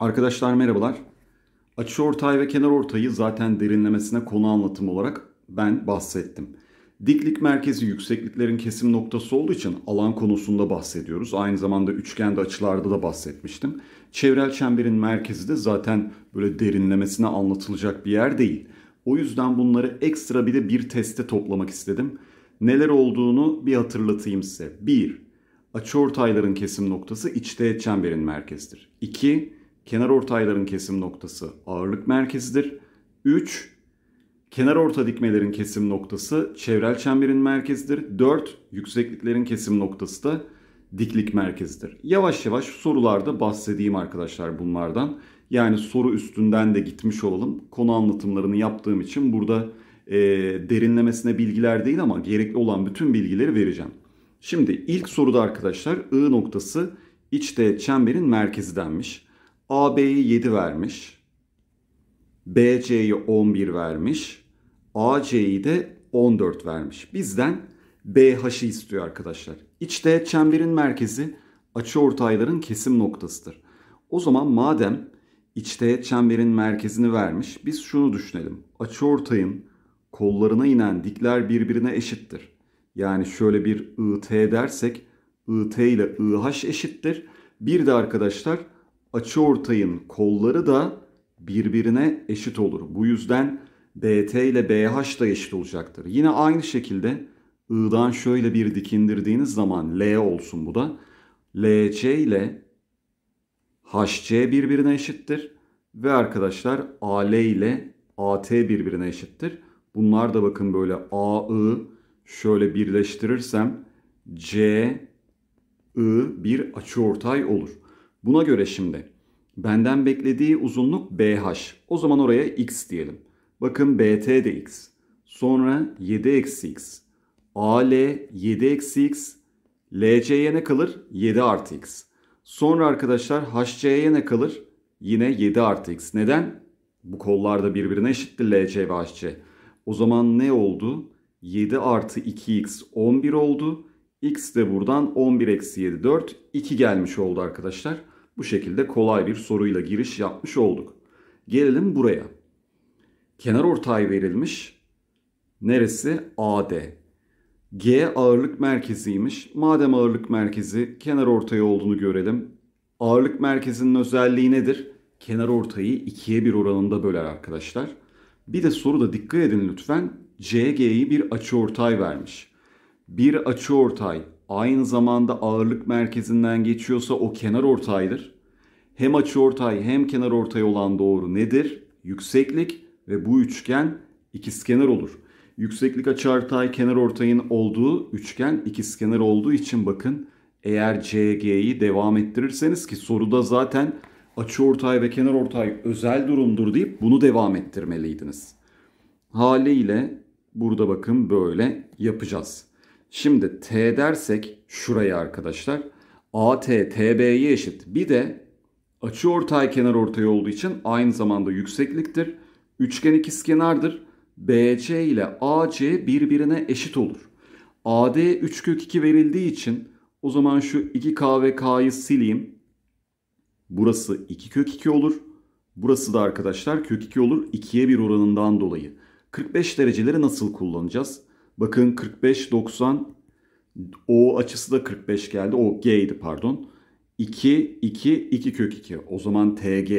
Arkadaşlar merhabalar. Açı ortay ve kenar ortayı zaten derinlemesine konu anlatım olarak ben bahsettim. Diklik merkezi yüksekliklerin kesim noktası olduğu için alan konusunda bahsediyoruz. Aynı zamanda üçgende açılarda da bahsetmiştim. Çevrel çemberin merkezi de zaten böyle derinlemesine anlatılacak bir yer değil. O yüzden bunları ekstra bir de bir teste toplamak istedim. Neler olduğunu bir hatırlatayım size. 1. ortayların kesim noktası içte çemberin merkezidir. 2 kenar ortayların kesim noktası ağırlık merkezidir. 3. Kenar orta dikmelerin kesim noktası çevrel çemberin merkezidir. 4. Yüksekliklerin kesim noktası da diklik merkezidir. Yavaş yavaş sorularda bahsedeyim arkadaşlar bunlardan. Yani soru üstünden de gitmiş olalım. Konu anlatımlarını yaptığım için burada e, derinlemesine bilgiler değil ama gerekli olan bütün bilgileri vereceğim. Şimdi ilk soruda arkadaşlar I noktası içte çemberin merkezi denmiş. AB'yi 7 vermiş. BC'yi 11 vermiş. AC'yi de 14 vermiş. Bizden BH'ı istiyor arkadaşlar. İçte çemberin merkezi açı ortayların kesim noktasıdır. O zaman madem içte çemberin merkezini vermiş biz şunu düşünelim. Açı ortayın kollarına inen dikler birbirine eşittir. Yani şöyle bir IT dersek IT ile IH eşittir. Bir de arkadaşlar açıortayın kolları da birbirine eşit olur. Bu yüzden BT ile BH da eşit olacaktır. Yine aynı şekilde I'dan şöyle bir dikindirdiğiniz zaman L olsun bu da. LC ile HC birbirine eşittir. Ve arkadaşlar AL ile AT birbirine eşittir. Bunlar da bakın böyle AI şöyle birleştirirsem C I bir açıortay olur. Buna göre şimdi benden beklediği uzunluk BH. O zaman oraya X diyelim. Bakın BT de X. Sonra 7 eksi X. AL 7 eksi X. LC'ye ne kalır? 7 artı X. Sonra arkadaşlar HC'ye ne kalır? Yine 7 artı X. Neden? Bu kollarda birbirine eşitti LC ve HC. O zaman ne oldu? 7 artı 2x 11 oldu. X de buradan 11 eksi 7 4 2 gelmiş oldu arkadaşlar. Bu şekilde kolay bir soruyla giriş yapmış olduk. Gelelim buraya. Kenar ortay verilmiş. Neresi? AD. G ağırlık merkeziymiş. Madem ağırlık merkezi kenar ortayı olduğunu görelim. Ağırlık merkezinin özelliği nedir? Kenar ortayı 2'ye bir oranında böler arkadaşlar. Bir de soruda dikkat edin lütfen. CG'yi bir açı ortay vermiş bir açı ortay aynı zamanda ağırlık merkezinden geçiyorsa o kenar ortaydır. Hem açı ortay hem kenar ortay olan doğru nedir? Yükseklik ve bu üçgen ikizkenar olur. Yükseklik açı ortay kenar ortayın olduğu üçgen ikizkenar olduğu için bakın eğer CG'yi devam ettirirseniz ki soruda zaten açı ortay ve kenar ortay özel durumdur deyip bunu devam ettirmeliydiniz. Haliyle burada bakın böyle yapacağız. Şimdi t dersek şuraya arkadaşlar at tb'ye eşit. Bir de açı ortay kenar ortay olduğu için aynı zamanda yüksekliktir. Üçgen ikizkenardır. BC ile AC birbirine eşit olur. AD 3 kök 2 verildiği için o zaman şu 2K ve K'yı sileyim. Burası 2 kök 2 olur. Burası da arkadaşlar kök 2 olur 2'ye 1 oranından dolayı. 45 dereceleri nasıl kullanacağız? Bakın 45, 90 O açısı da 45 geldi. O G'ydi pardon. 2, 2, 2 kök 2. O zaman TG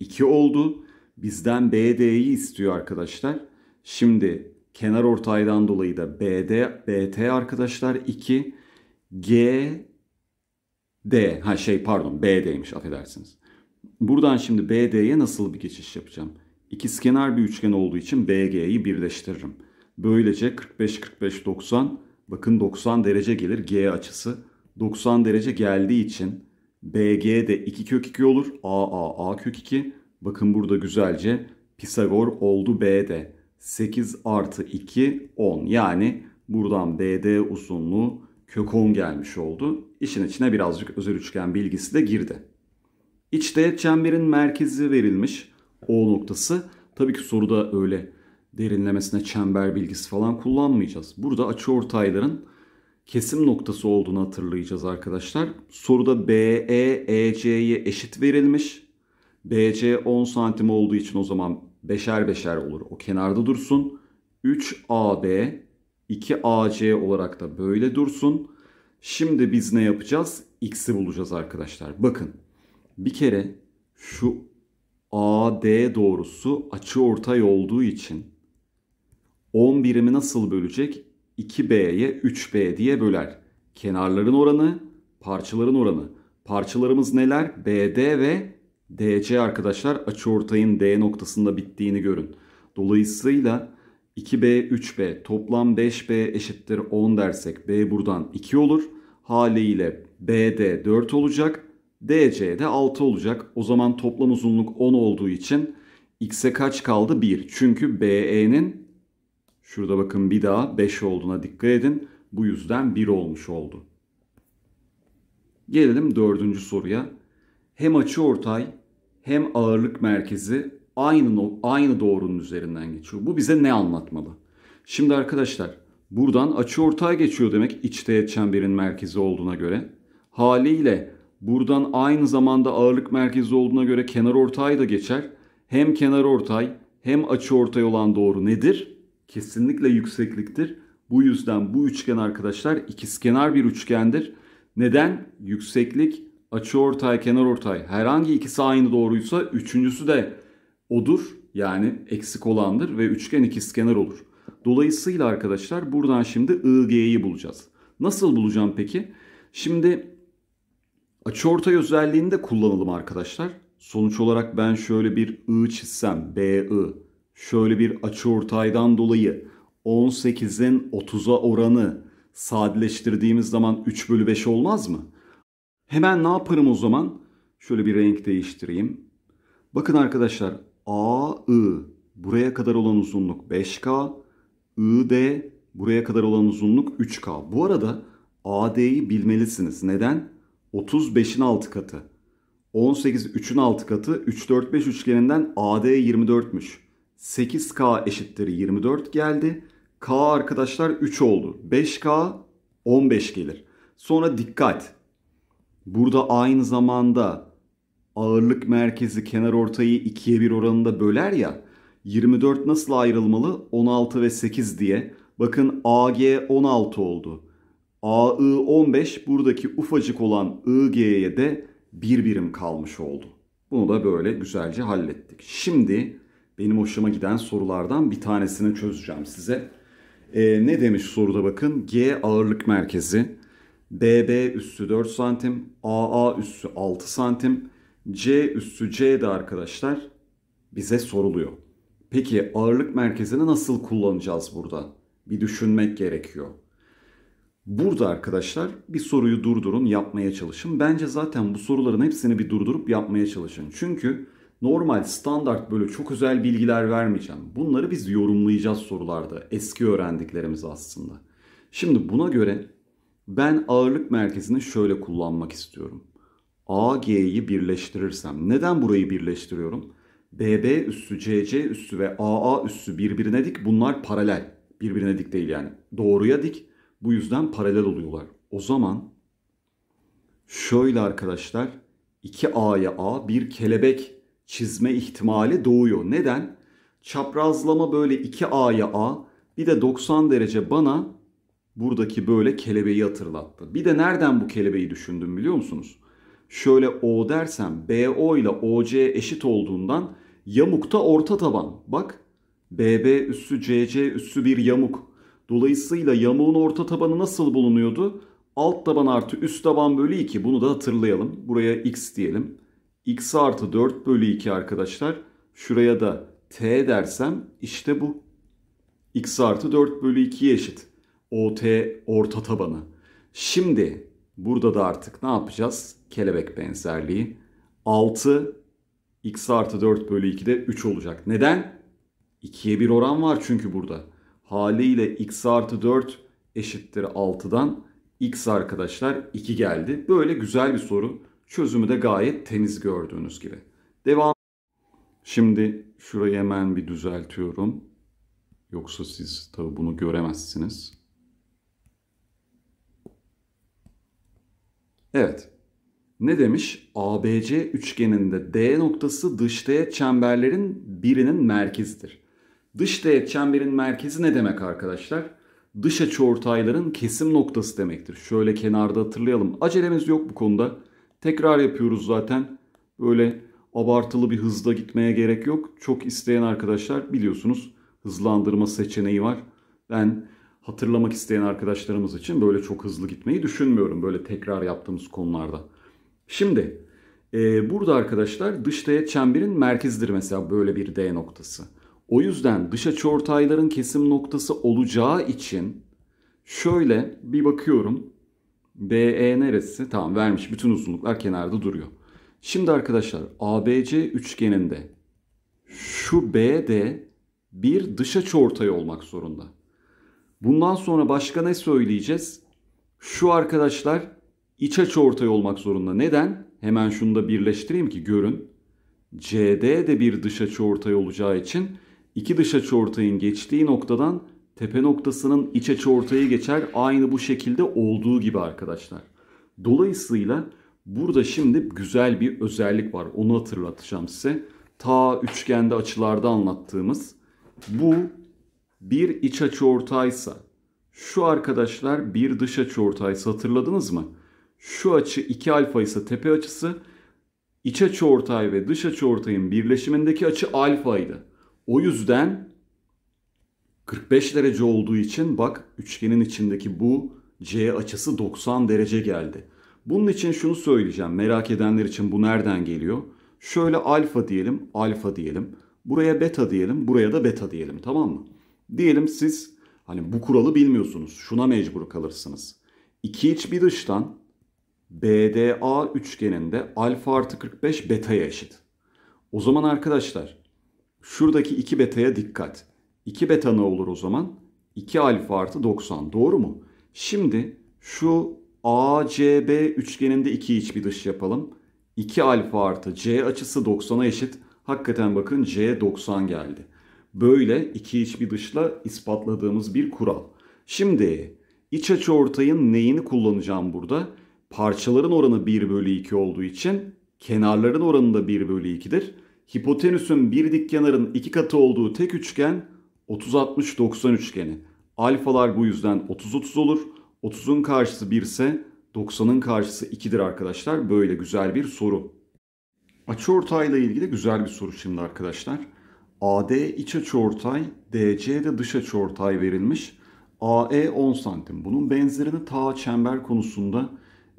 2 oldu. Bizden BD'yi istiyor arkadaşlar. Şimdi kenar ortaydan dolayı da BD, BT arkadaşlar 2. G, D. Ha şey pardon BD'ymiş affedersiniz. Buradan şimdi BD'ye nasıl bir geçiş yapacağım? İkizkenar bir üçgen olduğu için BG'yi birleştiririm. Böylece 45-45-90 bakın 90 derece gelir G açısı. 90 derece geldiği için BG de 2 kök 2 olur. AA A kök 2. Bakın burada güzelce Pisagor oldu B'de. 8 artı 2 10. Yani buradan BD uzunluğu kök 10 gelmiş oldu. İşin içine birazcık özel üçgen bilgisi de girdi. İçte çemberin merkezi verilmiş. O noktası. Tabii ki soruda öyle derinlemesine çember bilgisi falan kullanmayacağız. Burada açı ortayların kesim noktası olduğunu hatırlayacağız arkadaşlar. Soruda BE EC'ye eşit verilmiş. BC 10 santim olduğu için o zaman beşer beşer olur. O kenarda dursun. 3AB 2AC olarak da böyle dursun. Şimdi biz ne yapacağız? X'i bulacağız arkadaşlar. Bakın bir kere şu AD doğrusu açı ortay olduğu için 10 birimi nasıl bölecek? 2B'ye 3B diye böler. Kenarların oranı, parçaların oranı. Parçalarımız neler? BD ve DC arkadaşlar açıortayın D noktasında bittiğini görün. Dolayısıyla 2B, 3B toplam 5B eşittir 10 dersek B buradan 2 olur. Haliyle BD 4 olacak. DC de 6 olacak. O zaman toplam uzunluk 10 olduğu için x'e kaç kaldı? 1. Çünkü BE'nin Şurada bakın bir daha 5 olduğuna dikkat edin. Bu yüzden 1 olmuş oldu. Gelelim dördüncü soruya. Hem açı ortay hem ağırlık merkezi aynı, aynı doğrunun üzerinden geçiyor. Bu bize ne anlatmalı? Şimdi arkadaşlar buradan açı ortay geçiyor demek iç teğet çemberin merkezi olduğuna göre. Haliyle buradan aynı zamanda ağırlık merkezi olduğuna göre kenar ortay da geçer. Hem kenar ortay hem açı ortay olan doğru nedir? kesinlikle yüksekliktir. Bu yüzden bu üçgen arkadaşlar ikizkenar bir üçgendir. Neden? Yükseklik, açıortay, kenarortay herhangi ikisi aynı doğruysa üçüncüsü de odur. Yani eksik olandır ve üçgen ikizkenar olur. Dolayısıyla arkadaşlar buradan şimdi IG'yi bulacağız. Nasıl bulacağım peki? Şimdi açıortay özelliğini de kullanalım arkadaşlar. Sonuç olarak ben şöyle bir I çizsem BI şöyle bir açı ortaydan dolayı 18'in 30'a oranı sadeleştirdiğimiz zaman 3 bölü 5 olmaz mı? Hemen ne yaparım o zaman? Şöyle bir renk değiştireyim. Bakın arkadaşlar A, I buraya kadar olan uzunluk 5K, I, D buraya kadar olan uzunluk 3K. Bu arada AD'yi bilmelisiniz. Neden? 35'in 6 katı. 18 3'ün 6 katı 3 4 5 üçgeninden AD 24'müş. 8K eşittir 24 geldi. K arkadaşlar 3 oldu. 5K 15 gelir. Sonra dikkat. Burada aynı zamanda ağırlık merkezi kenar ortayı 2'ye 1 oranında böler ya. 24 nasıl ayrılmalı? 16 ve 8 diye. Bakın AG 16 oldu. AI 15 buradaki ufacık olan IG'ye de bir birim kalmış oldu. Bunu da böyle güzelce hallettik. Şimdi benim hoşuma giden sorulardan bir tanesini çözeceğim size. E, ne demiş soruda bakın. G ağırlık merkezi. BB üssü 4 santim. AA üssü 6 santim. C üssü C de arkadaşlar bize soruluyor. Peki ağırlık merkezini nasıl kullanacağız burada? Bir düşünmek gerekiyor. Burada arkadaşlar bir soruyu durdurun yapmaya çalışın. Bence zaten bu soruların hepsini bir durdurup yapmaya çalışın. Çünkü normal, standart böyle çok özel bilgiler vermeyeceğim. Bunları biz yorumlayacağız sorularda. Eski öğrendiklerimiz aslında. Şimdi buna göre ben ağırlık merkezini şöyle kullanmak istiyorum. A, G'yi birleştirirsem. Neden burayı birleştiriyorum? BB üssü CC üssü ve AA üssü birbirine dik. Bunlar paralel. Birbirine dik değil yani. Doğruya dik. Bu yüzden paralel oluyorlar. O zaman şöyle arkadaşlar 2A'ya A bir kelebek çizme ihtimali doğuyor. Neden? Çaprazlama böyle 2A'ya A bir de 90 derece bana buradaki böyle kelebeği hatırlattı. Bir de nereden bu kelebeği düşündüm biliyor musunuz? Şöyle O dersem BO ile OC eşit olduğundan yamukta orta taban. Bak BB üssü CC üssü bir yamuk. Dolayısıyla yamuğun orta tabanı nasıl bulunuyordu? Alt taban artı üst taban bölü 2 bunu da hatırlayalım. Buraya x diyelim x artı 4 bölü 2 arkadaşlar. Şuraya da t dersem işte bu. x artı 4 bölü 2'ye eşit. ot orta tabanı. Şimdi burada da artık ne yapacağız? Kelebek benzerliği. 6 x artı 4 bölü 2 de 3 olacak. Neden? 2'ye bir oran var çünkü burada. Haliyle x artı 4 eşittir 6'dan x arkadaşlar 2 geldi. Böyle güzel bir soru. Çözümü de gayet temiz gördüğünüz gibi. Devam. Şimdi şurayı hemen bir düzeltiyorum. Yoksa siz tabi bunu göremezsiniz. Evet. Ne demiş? ABC üçgeninde D noktası dış teğet çemberlerin birinin merkezidir. Dış teğet çemberin merkezi ne demek arkadaşlar? Dış açı ortayların kesim noktası demektir. Şöyle kenarda hatırlayalım. Acelemiz yok bu konuda. Tekrar yapıyoruz zaten. Böyle abartılı bir hızda gitmeye gerek yok. Çok isteyen arkadaşlar biliyorsunuz hızlandırma seçeneği var. Ben hatırlamak isteyen arkadaşlarımız için böyle çok hızlı gitmeyi düşünmüyorum. Böyle tekrar yaptığımız konularda. Şimdi e, burada arkadaşlar dış teğet çemberin merkezidir mesela böyle bir D noktası. O yüzden dış açı ortayların kesim noktası olacağı için şöyle bir bakıyorum. BE neresi? Tamam vermiş. Bütün uzunluklar kenarda duruyor. Şimdi arkadaşlar ABC üçgeninde şu BD bir dış açı ortay olmak zorunda. Bundan sonra başka ne söyleyeceğiz? Şu arkadaşlar iç açı ortay olmak zorunda. Neden? Hemen şunu da birleştireyim ki görün. CD de bir dış açı ortay olacağı için iki dış açı ortayın geçtiği noktadan tepe noktasının iç açı ortaya geçer. Aynı bu şekilde olduğu gibi arkadaşlar. Dolayısıyla burada şimdi güzel bir özellik var. Onu hatırlatacağım size. Ta üçgende açılarda anlattığımız bu bir iç açı ortaysa şu arkadaşlar bir dış açı ortaysa hatırladınız mı? Şu açı 2 alfa ise tepe açısı iç açı ortay ve dış açı ortayın birleşimindeki açı alfaydı. O yüzden 45 derece olduğu için bak üçgenin içindeki bu C açısı 90 derece geldi. Bunun için şunu söyleyeceğim. Merak edenler için bu nereden geliyor? Şöyle alfa diyelim, alfa diyelim. Buraya beta diyelim, buraya da beta diyelim tamam mı? Diyelim siz hani bu kuralı bilmiyorsunuz. Şuna mecbur kalırsınız. İki iç bir dıştan BDA üçgeninde alfa artı 45 betaya eşit. O zaman arkadaşlar şuradaki 2 betaya dikkat. 2 beta ne olur o zaman? 2 alfa artı 90 doğru mu? Şimdi şu ACB üçgeninde iki iç bir dış yapalım. 2 alfa artı C açısı 90'a eşit. Hakikaten bakın C 90 geldi. Böyle iki iç bir dışla ispatladığımız bir kural. Şimdi iç açı ortayın neyini kullanacağım burada? Parçaların oranı 1 bölü 2 olduğu için kenarların oranı da 1 bölü 2'dir. Hipotenüsün bir dik kenarın iki katı olduğu tek üçgen 30-60-90 üçgeni. Alfalar bu yüzden 30-30 olur. 30'un karşısı 1 ise 90'ın karşısı 2'dir arkadaşlar. Böyle güzel bir soru. Açıortayla ilgili güzel bir soru şimdi arkadaşlar. AD iç açıortay, DC de dış açıortay verilmiş. AE 10 santim. Bunun benzerini ta çember konusunda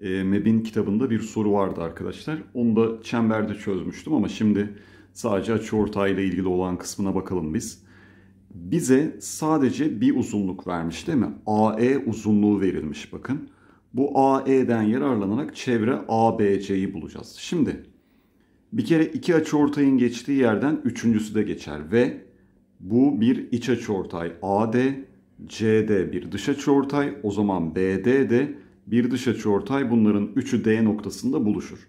e, MEB'in kitabında bir soru vardı arkadaşlar. Onu da çemberde çözmüştüm ama şimdi sadece açıortayla ilgili olan kısmına bakalım biz bize sadece bir uzunluk vermiş değil mi? AE uzunluğu verilmiş bakın. Bu AE'den yararlanarak çevre ABC'yi bulacağız. Şimdi bir kere iki açıortayın geçtiği yerden üçüncüsü de geçer ve bu bir iç açıortay AD, CD bir dış açıortay, o zaman BD de bir dış açıortay bunların üçü D noktasında buluşur.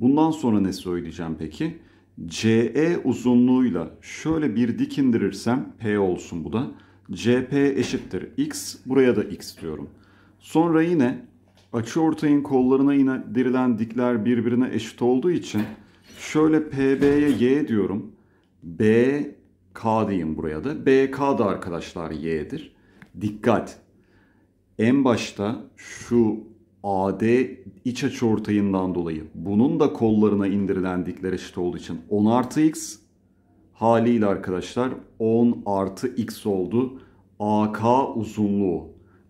Bundan sonra ne söyleyeceğim peki? Peki CE uzunluğuyla şöyle bir dik indirirsem P olsun bu da. CP eşittir X. Buraya da X diyorum. Sonra yine açıortayın kollarına indirilen dikler birbirine eşit olduğu için şöyle PB'ye Y diyorum. BK diyeyim buraya da. BK da arkadaşlar Y'dir. Dikkat. En başta şu AD iç açı ortayından dolayı bunun da kollarına indirilen dikler eşit olduğu için 10 artı x haliyle arkadaşlar 10 artı x oldu. AK uzunluğu.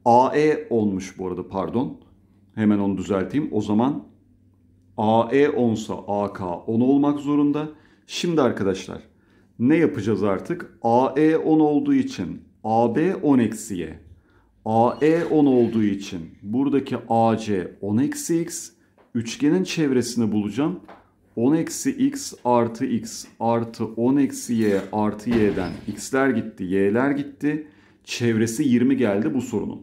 AE olmuş bu arada pardon. Hemen onu düzelteyim. O zaman AE 10 sa AK 10 olmak zorunda. Şimdi arkadaşlar ne yapacağız artık? AE 10 olduğu için AB 10 eksi y AE 10 olduğu için buradaki AC 10 eksi x. Üçgenin çevresini bulacağım. 10 eksi x artı x artı 10 eksi y artı y'den x'ler gitti y'ler gitti. Çevresi 20 geldi bu sorunun.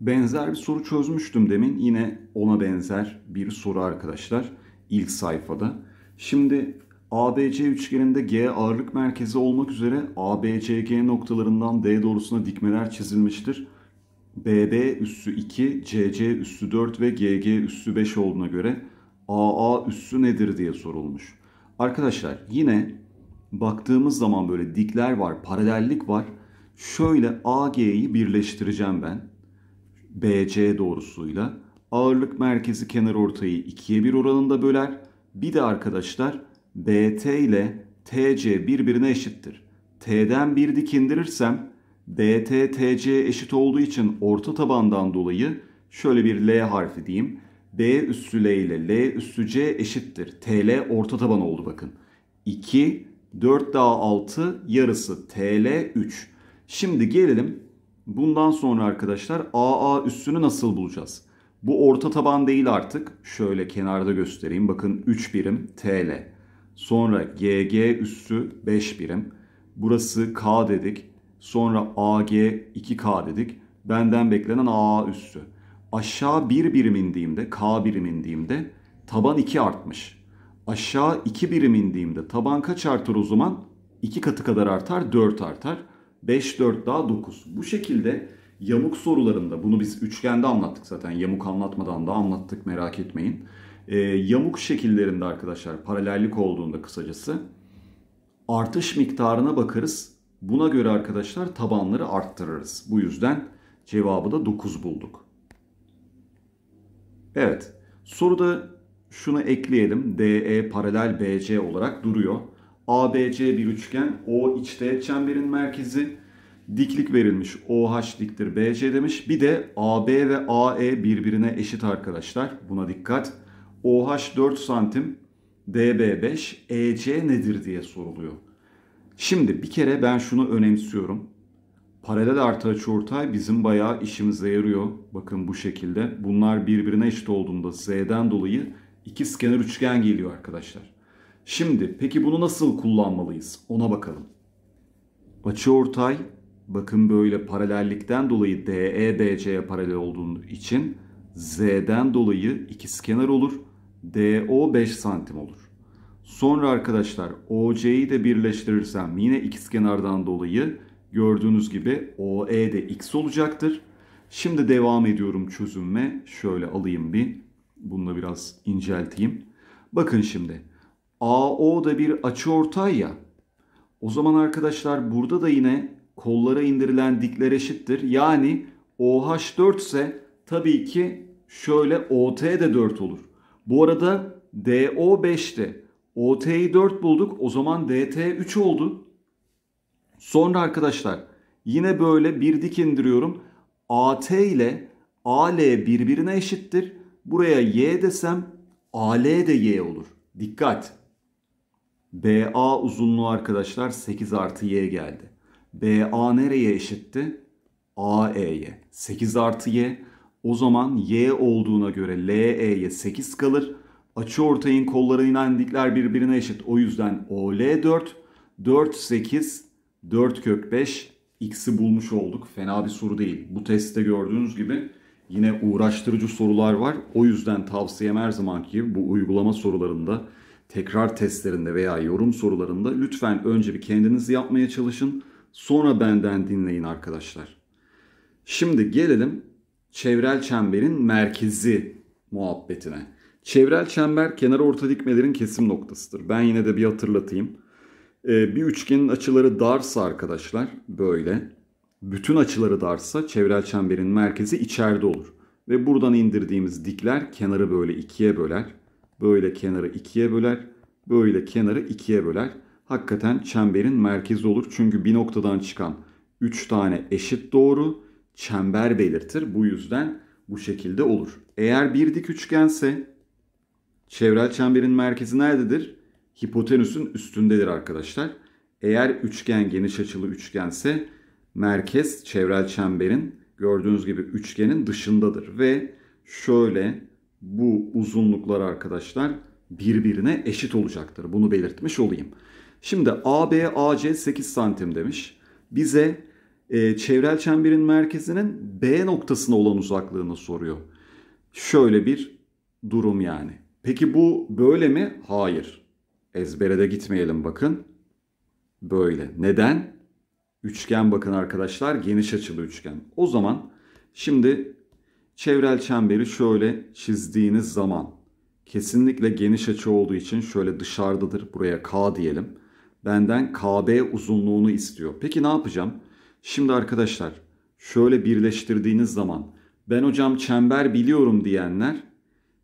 Benzer bir soru çözmüştüm demin. Yine ona benzer bir soru arkadaşlar ilk sayfada. Şimdi ABC üçgeninde G ağırlık merkezi olmak üzere ABCG noktalarından D doğrusuna dikmeler çizilmiştir. BB üssü 2, CC üssü 4 ve GG üssü 5 olduğuna göre AA üssü nedir diye sorulmuş. Arkadaşlar yine baktığımız zaman böyle dikler var, paralellik var. Şöyle AG'yi birleştireceğim ben. BC doğrusuyla. Ağırlık merkezi kenar ortayı 2'ye 1 oranında böler. Bir de arkadaşlar BT ile TC birbirine eşittir. T'den bir dik indirirsem DT TC eşit olduğu için orta tabandan dolayı şöyle bir L harfi diyeyim. B üssü L ile L üssü C eşittir. TL orta taban oldu bakın. 2, 4 daha 6 yarısı TL 3. Şimdi gelelim bundan sonra arkadaşlar AA üssünü nasıl bulacağız? Bu orta taban değil artık. Şöyle kenarda göstereyim. Bakın 3 birim TL. Sonra GG üstü 5 birim. Burası K dedik. Sonra AG 2K dedik. Benden beklenen AA üstü Aşağı 1 birim indiğimde, K birim indiğimde taban 2 artmış. Aşağı 2 birim indiğimde taban kaç artar o zaman? 2 katı kadar artar, 4 artar. 5, 4 daha 9. Bu şekilde yamuk sorularında, bunu biz üçgende anlattık zaten. Yamuk anlatmadan da anlattık merak etmeyin e, yamuk şekillerinde arkadaşlar paralellik olduğunda kısacası artış miktarına bakarız. Buna göre arkadaşlar tabanları arttırırız. Bu yüzden cevabı da 9 bulduk. Evet soruda şunu ekleyelim. DE paralel BC olarak duruyor. ABC bir üçgen. O iç çemberin merkezi. Diklik verilmiş. OH diktir BC demiş. Bir de AB ve AE birbirine eşit arkadaşlar. Buna dikkat. OH 4 santim, DB 5, EC nedir diye soruluyor. Şimdi bir kere ben şunu önemsiyorum. Paralel artı açıortay bizim bayağı işimize yarıyor. Bakın bu şekilde. Bunlar birbirine eşit olduğunda Z'den dolayı iki skener üçgen geliyor arkadaşlar. Şimdi peki bunu nasıl kullanmalıyız? Ona bakalım. Açıortay bakın böyle paralellikten dolayı DEBC'ye paralel olduğu için Z'den dolayı ikizkenar olur. DO 5 santim olur. Sonra arkadaşlar OC'yi de birleştirirsem yine x kenardan dolayı gördüğünüz gibi OE de x olacaktır. Şimdi devam ediyorum çözümme. Şöyle alayım bir. Bunu da biraz incelteyim. Bakın şimdi. AO da bir açı ortay ya. O zaman arkadaşlar burada da yine kollara indirilen dikler eşittir. Yani OH 4 ise tabii ki şöyle OT de 4 olur. Bu arada DO5'te OT'yi 4 bulduk. O zaman DT 3 oldu. Sonra arkadaşlar yine böyle bir dik indiriyorum. AT ile AL birbirine eşittir. Buraya Y desem AL de Y olur. Dikkat. BA uzunluğu arkadaşlar 8 artı Y geldi. BA nereye eşitti? AE'ye. 8 artı Y. O zaman y olduğuna göre LE'ye 8 kalır. Açı ortayın kollarının indikler birbirine eşit. O yüzden OL 4, 4, 8, 4 kök 5 x'i bulmuş olduk. Fena bir soru değil. Bu testte gördüğünüz gibi yine uğraştırıcı sorular var. O yüzden tavsiyem her zamanki gibi bu uygulama sorularında, tekrar testlerinde veya yorum sorularında lütfen önce bir kendiniz yapmaya çalışın. Sonra benden dinleyin arkadaşlar. Şimdi gelelim çevrel çemberin merkezi muhabbetine. Çevrel çember kenar orta dikmelerin kesim noktasıdır. Ben yine de bir hatırlatayım. Ee, bir üçgenin açıları darsa arkadaşlar böyle. Bütün açıları darsa çevrel çemberin merkezi içeride olur. Ve buradan indirdiğimiz dikler kenarı böyle ikiye böler. Böyle kenarı ikiye böler. Böyle kenarı ikiye böler. Hakikaten çemberin merkezi olur. Çünkü bir noktadan çıkan 3 tane eşit doğru çember belirtir. Bu yüzden bu şekilde olur. Eğer bir dik üçgense çevrel çemberin merkezi nerededir? Hipotenüsün üstündedir arkadaşlar. Eğer üçgen geniş açılı üçgense merkez çevrel çemberin gördüğünüz gibi üçgenin dışındadır ve şöyle bu uzunluklar arkadaşlar birbirine eşit olacaktır. Bunu belirtmiş olayım. Şimdi AB AC 8 santim demiş. Bize e, çevrel çemberin merkezinin B noktasına olan uzaklığını soruyor. Şöyle bir durum yani. Peki bu böyle mi? Hayır. Ezbere de gitmeyelim bakın. Böyle. Neden? Üçgen bakın arkadaşlar. Geniş açılı üçgen. O zaman şimdi çevrel çemberi şöyle çizdiğiniz zaman kesinlikle geniş açı olduğu için şöyle dışarıdadır. Buraya K diyelim. Benden KB uzunluğunu istiyor. Peki ne yapacağım? Şimdi arkadaşlar şöyle birleştirdiğiniz zaman ben hocam çember biliyorum diyenler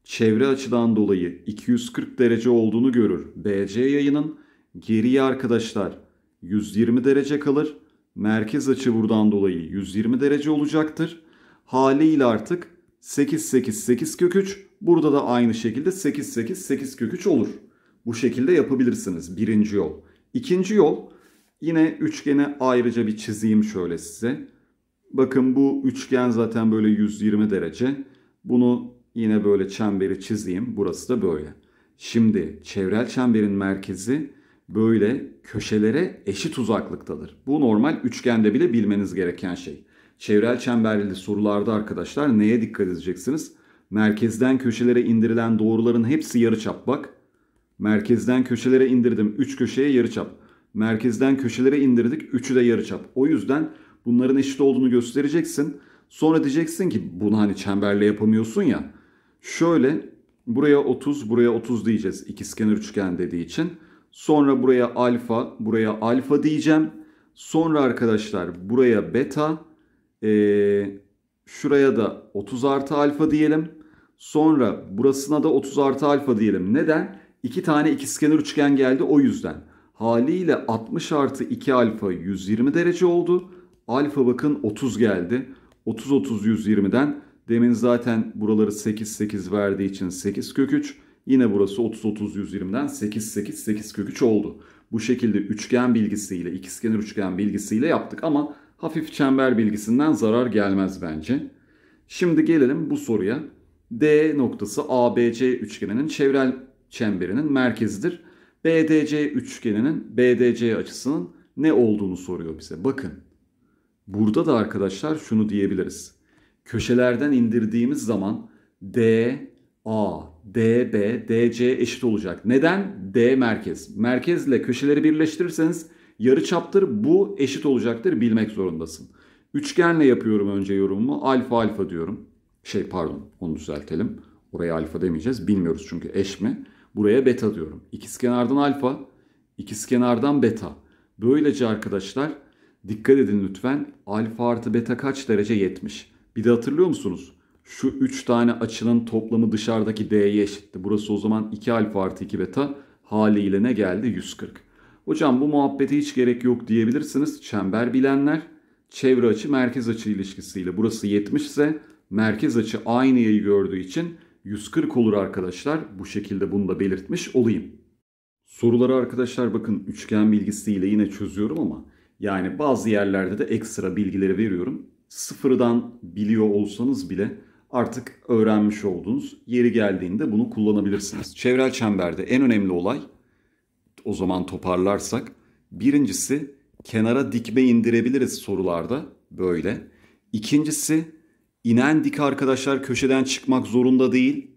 çevre açıdan dolayı 240 derece olduğunu görür. BC yayının geriye arkadaşlar 120 derece kalır. Merkez açı buradan dolayı 120 derece olacaktır. Haliyle artık 8 8 8 kök 3 burada da aynı şekilde 8 8 8 kök 3 olur. Bu şekilde yapabilirsiniz birinci yol. İkinci yol Yine üçgeni ayrıca bir çizeyim şöyle size. Bakın bu üçgen zaten böyle 120 derece. Bunu yine böyle çemberi çizeyim. Burası da böyle. Şimdi çevrel çemberin merkezi böyle köşelere eşit uzaklıktadır. Bu normal üçgende bile bilmeniz gereken şey. Çevrel çemberli sorularda arkadaşlar neye dikkat edeceksiniz? Merkezden köşelere indirilen doğruların hepsi yarıçap bak. Merkezden köşelere indirdim üç köşeye yarıçap. Merkezden köşelere indirdik. Üçü de yarıçap. O yüzden bunların eşit olduğunu göstereceksin. Sonra diyeceksin ki bunu hani çemberle yapamıyorsun ya. Şöyle buraya 30, buraya 30 diyeceğiz. İkizkenar üçgen dediği için. Sonra buraya alfa, buraya alfa diyeceğim. Sonra arkadaşlar buraya beta, ee, şuraya da 30 artı alfa diyelim. Sonra burasına da 30 artı alfa diyelim. Neden? İki tane ikizkenar üçgen geldi o yüzden. Haliyle 60 artı 2 alfa 120 derece oldu. Alfa bakın 30 geldi. 30 30 120'den demin zaten buraları 8 8 verdiği için 8 kök 3. Yine burası 30 30 120'den 8 8 8 kök 3 oldu. Bu şekilde üçgen bilgisiyle ikizkenar üçgen bilgisiyle yaptık ama hafif çember bilgisinden zarar gelmez bence. Şimdi gelelim bu soruya. D noktası ABC üçgeninin çevrel çemberinin merkezidir BDC üçgeninin BDC açısının ne olduğunu soruyor bize. Bakın burada da arkadaşlar şunu diyebiliriz. Köşelerden indirdiğimiz zaman D, A, DB, DC eşit olacak. Neden? D merkez. Merkezle köşeleri birleştirirseniz yarı çaptır bu eşit olacaktır bilmek zorundasın. Üçgenle yapıyorum önce yorumumu. Alfa alfa diyorum. Şey pardon onu düzeltelim. Oraya alfa demeyeceğiz. Bilmiyoruz çünkü eş mi? Buraya beta diyorum. İkizkenardan alfa, ikizkenardan beta. Böylece arkadaşlar dikkat edin lütfen. Alfa artı beta kaç derece 70. Bir de hatırlıyor musunuz? Şu 3 tane açının toplamı dışarıdaki d'ye eşitti. Burası o zaman 2 alfa artı 2 beta haliyle ne geldi? 140. Hocam bu muhabbete hiç gerek yok diyebilirsiniz. Çember bilenler çevre açı merkez açı ilişkisiyle burası 70 ise merkez açı aynı yayı gördüğü için 140 olur arkadaşlar. Bu şekilde bunu da belirtmiş olayım. Soruları arkadaşlar bakın üçgen bilgisiyle yine çözüyorum ama yani bazı yerlerde de ekstra bilgileri veriyorum. Sıfırdan biliyor olsanız bile artık öğrenmiş olduğunuz yeri geldiğinde bunu kullanabilirsiniz. Çevrel çemberde en önemli olay o zaman toparlarsak birincisi kenara dikme indirebiliriz sorularda böyle. İkincisi inen dik arkadaşlar köşeden çıkmak zorunda değil.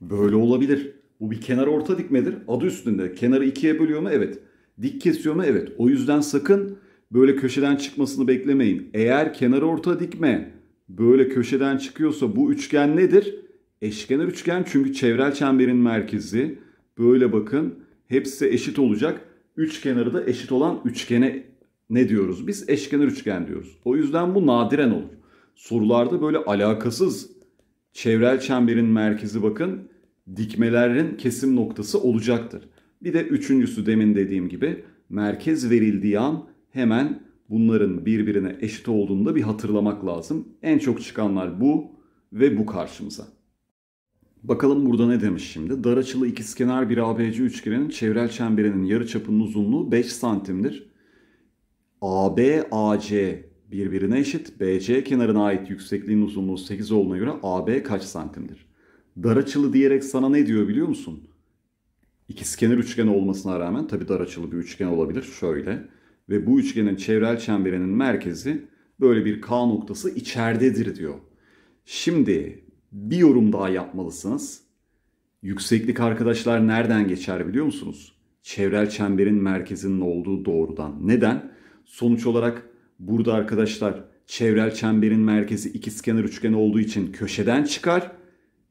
Böyle olabilir. Bu bir kenar orta dikmedir. Adı üstünde. Kenarı ikiye bölüyor mu? Evet. Dik kesiyor mu? Evet. O yüzden sakın böyle köşeden çıkmasını beklemeyin. Eğer kenar orta dikme böyle köşeden çıkıyorsa bu üçgen nedir? Eşkenar üçgen çünkü çevrel çemberin merkezi. Böyle bakın. Hepsi eşit olacak. Üç kenarı da eşit olan üçgene ne diyoruz? Biz eşkenar üçgen diyoruz. O yüzden bu nadiren olur sorularda böyle alakasız çevrel çemberin merkezi bakın dikmelerin kesim noktası olacaktır. Bir de üçüncüsü demin dediğim gibi merkez verildiği an hemen bunların birbirine eşit olduğunda bir hatırlamak lazım. En çok çıkanlar bu ve bu karşımıza. Bakalım burada ne demiş şimdi? Dar açılı ikizkenar bir ABC üçgenin çevrel çemberinin yarı çapının uzunluğu 5 santimdir. AB AC birbirine eşit BC kenarına ait yüksekliğin uzunluğu 8 olduğuna göre AB kaç santimdir? Dar açılı diyerek sana ne diyor biliyor musun? İkizkenar üçgen olmasına rağmen tabi dar açılı bir üçgen olabilir şöyle. Ve bu üçgenin çevrel çemberinin merkezi böyle bir K noktası içeridedir diyor. Şimdi bir yorum daha yapmalısınız. Yükseklik arkadaşlar nereden geçer biliyor musunuz? Çevrel çemberin merkezinin olduğu doğrudan. Neden? Sonuç olarak Burada arkadaşlar çevrel çemberin merkezi ikizkenar üçgen olduğu için köşeden çıkar.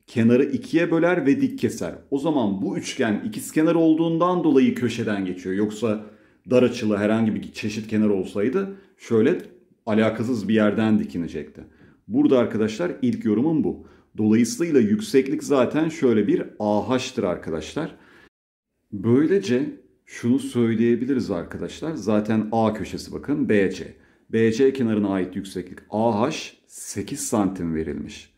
Kenarı ikiye böler ve dik keser. O zaman bu üçgen ikizkenar olduğundan dolayı köşeden geçiyor. Yoksa dar açılı herhangi bir çeşit kenar olsaydı şöyle alakasız bir yerden dikinecekti. Burada arkadaşlar ilk yorumum bu. Dolayısıyla yükseklik zaten şöyle bir AH'tır arkadaşlar. Böylece şunu söyleyebiliriz arkadaşlar. Zaten A köşesi bakın BC. BC kenarına ait yükseklik AH 8 santim verilmiş.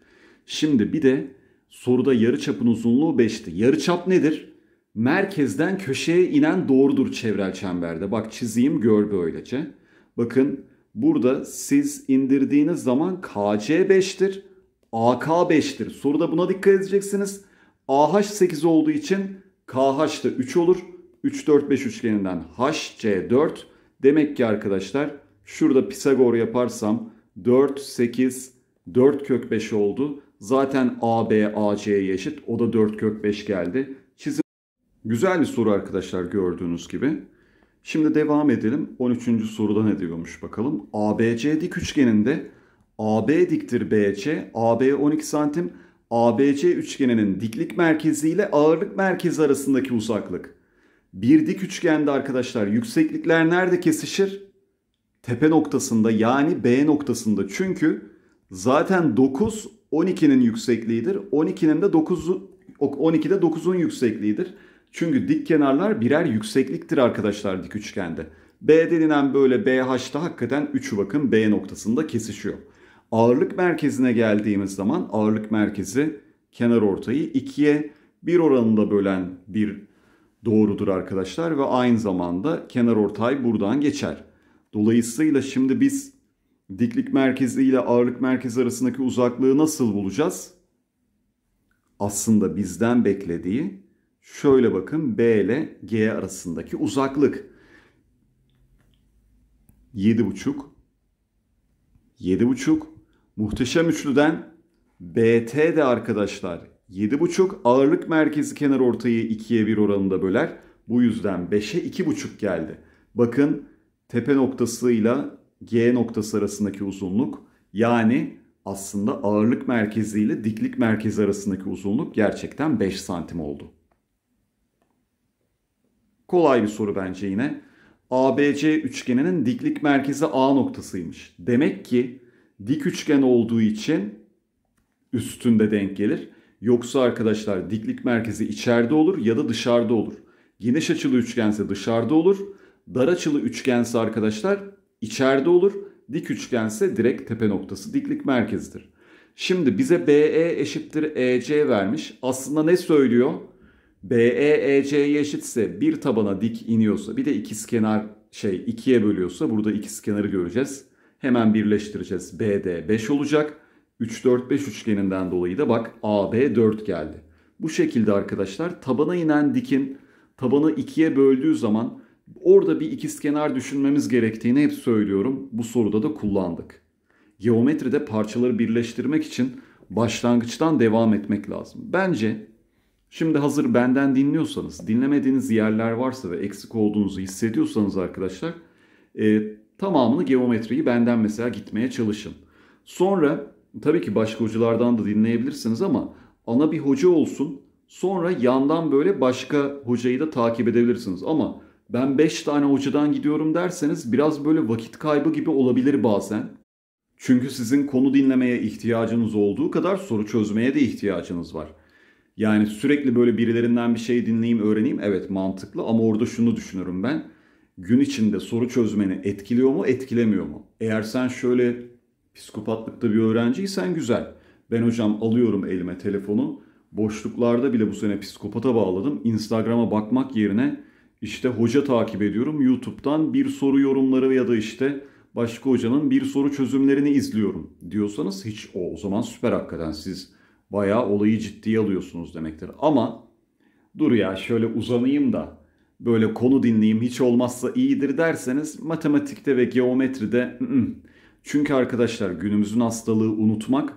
Şimdi bir de soruda yarı çapın uzunluğu 5'ti. Yarı çap nedir? Merkezden köşeye inen doğrudur çevrel çemberde. Bak çizeyim gör böylece. Bakın burada siz indirdiğiniz zaman KC 5'tir. AK 5'tir. Soruda buna dikkat edeceksiniz. AH 8 olduğu için KH da 3 olur. 3 4 5 üçgeninden HC 4. Demek ki arkadaşlar Şurada Pisagor yaparsam 4, 8, 4 kök 5 oldu. Zaten AB, AC'ye eşit. O da 4 kök 5 geldi. Çizim güzel bir soru arkadaşlar gördüğünüz gibi. Şimdi devam edelim. 13. soruda ne diyormuş bakalım. ABC dik üçgeninde AB diktir BC, AB 12 santim, ABC üçgeninin diklik merkezi ile ağırlık merkezi arasındaki uzaklık. Bir dik üçgende arkadaşlar yükseklikler nerede kesişir? tepe noktasında yani B noktasında. Çünkü zaten 9 12'nin yüksekliğidir. 12'nin de 9 12'de 9'un yüksekliğidir. Çünkü dik kenarlar birer yüksekliktir arkadaşlar dik üçgende. B denilen böyle BH'da hakikaten 3'ü bakın B noktasında kesişiyor. Ağırlık merkezine geldiğimiz zaman ağırlık merkezi kenar ortayı 2'ye 1 oranında bölen bir doğrudur arkadaşlar ve aynı zamanda kenar ortay buradan geçer. Dolayısıyla şimdi biz diklik merkezi ile ağırlık merkezi arasındaki uzaklığı nasıl bulacağız? Aslında bizden beklediği şöyle bakın B ile G arasındaki uzaklık. 7,5 7,5 muhteşem üçlüden BT de arkadaşlar 7,5 ağırlık merkezi kenar ortayı 2'ye 1 oranında böler. Bu yüzden 5'e 2,5 geldi. Bakın tepe noktasıyla G noktası arasındaki uzunluk yani aslında ağırlık merkezi ile diklik merkezi arasındaki uzunluk gerçekten 5 santim oldu. Kolay bir soru bence yine. ABC üçgeninin diklik merkezi A noktasıymış. Demek ki dik üçgen olduğu için üstünde denk gelir. Yoksa arkadaşlar diklik merkezi içeride olur ya da dışarıda olur. Geniş açılı üçgense dışarıda olur. Dar açılı üçgense arkadaşlar içeride olur. Dik üçgense direkt tepe noktası diklik merkezidir. Şimdi bize BE eşittir EC vermiş. Aslında ne söylüyor? BE EC'ye eşitse bir tabana dik iniyorsa bir de ikizkenar şey ikiye bölüyorsa burada ikizkenarı göreceğiz. Hemen birleştireceğiz. BD 5 olacak. 3 4 5 üçgeninden dolayı da bak AB 4 geldi. Bu şekilde arkadaşlar tabana inen dikin tabanı ikiye böldüğü zaman Orada bir ikizkenar düşünmemiz gerektiğini hep söylüyorum. Bu soruda da kullandık. Geometride parçaları birleştirmek için başlangıçtan devam etmek lazım. Bence şimdi hazır benden dinliyorsanız, dinlemediğiniz yerler varsa ve eksik olduğunuzu hissediyorsanız arkadaşlar e, tamamını geometriyi benden mesela gitmeye çalışın. Sonra tabii ki başka hocalardan da dinleyebilirsiniz ama ana bir hoca olsun. Sonra yandan böyle başka hocayı da takip edebilirsiniz. Ama ben 5 tane hocadan gidiyorum derseniz biraz böyle vakit kaybı gibi olabilir bazen. Çünkü sizin konu dinlemeye ihtiyacınız olduğu kadar soru çözmeye de ihtiyacınız var. Yani sürekli böyle birilerinden bir şey dinleyeyim, öğreneyim evet mantıklı ama orada şunu düşünürüm ben. Gün içinde soru çözmeni etkiliyor mu, etkilemiyor mu? Eğer sen şöyle psikopatlıkta bir öğrenciysen güzel. Ben hocam alıyorum elime telefonu. Boşluklarda bile bu sene psikopata bağladım. Instagram'a bakmak yerine işte hoca takip ediyorum. YouTube'dan bir soru yorumları ya da işte başka hocanın bir soru çözümlerini izliyorum diyorsanız hiç o, o zaman süper hakikaten siz bayağı olayı ciddiye alıyorsunuz demektir. Ama dur ya şöyle uzanayım da böyle konu dinleyeyim hiç olmazsa iyidir derseniz matematikte ve geometride ı-ı. çünkü arkadaşlar günümüzün hastalığı unutmak.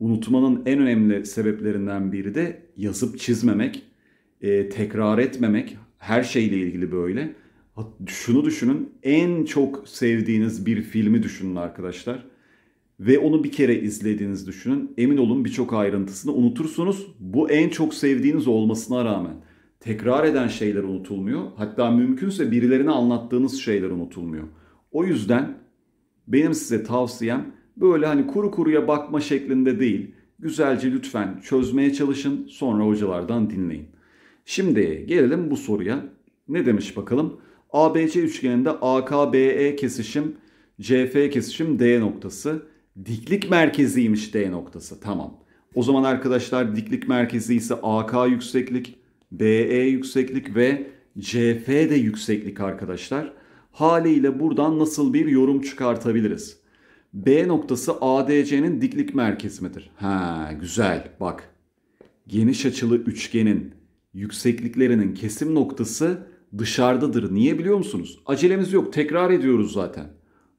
Unutmanın en önemli sebeplerinden biri de yazıp çizmemek, e, tekrar etmemek her şeyle ilgili böyle. Şunu düşünün en çok sevdiğiniz bir filmi düşünün arkadaşlar. Ve onu bir kere izlediğiniz düşünün. Emin olun birçok ayrıntısını unutursunuz. Bu en çok sevdiğiniz olmasına rağmen. Tekrar eden şeyler unutulmuyor. Hatta mümkünse birilerine anlattığınız şeyler unutulmuyor. O yüzden benim size tavsiyem böyle hani kuru kuruya bakma şeklinde değil. Güzelce lütfen çözmeye çalışın sonra hocalardan dinleyin. Şimdi gelelim bu soruya. Ne demiş bakalım? ABC üçgeninde AKBE kesişim, CF kesişim D noktası. Diklik merkeziymiş D noktası. Tamam. O zaman arkadaşlar diklik merkezi ise AK yükseklik, BE yükseklik ve CF de yükseklik arkadaşlar. Haliyle buradan nasıl bir yorum çıkartabiliriz? B noktası ADC'nin diklik merkezi midir? Ha güzel bak. Geniş açılı üçgenin yüksekliklerinin kesim noktası dışarıdadır. Niye biliyor musunuz? Acelemiz yok. Tekrar ediyoruz zaten.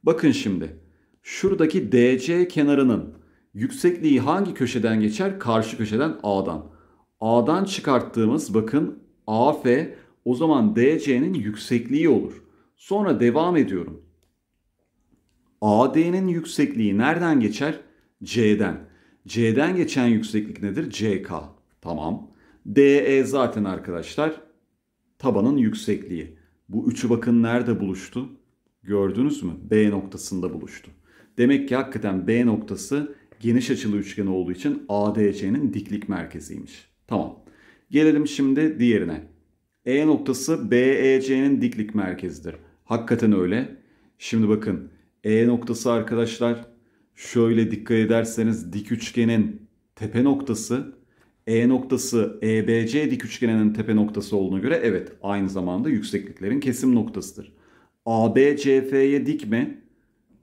Bakın şimdi. Şuradaki DC kenarının yüksekliği hangi köşeden geçer? Karşı köşeden A'dan. A'dan çıkarttığımız bakın AF o zaman DC'nin yüksekliği olur. Sonra devam ediyorum. AD'nin yüksekliği nereden geçer? C'den. C'den geçen yükseklik nedir? CK. Tamam. DE zaten arkadaşlar tabanın yüksekliği. Bu üçü bakın nerede buluştu? Gördünüz mü? B noktasında buluştu. Demek ki hakikaten B noktası geniş açılı üçgen olduğu için ADC'nin diklik merkeziymiş. Tamam. Gelelim şimdi diğerine. E noktası BEC'nin diklik merkezidir. Hakikaten öyle. Şimdi bakın E noktası arkadaşlar şöyle dikkat ederseniz dik üçgenin tepe noktası e noktası EBC dik üçgeninin tepe noktası olduğuna göre evet aynı zamanda yüksekliklerin kesim noktasıdır. AB CF'ye dik mi?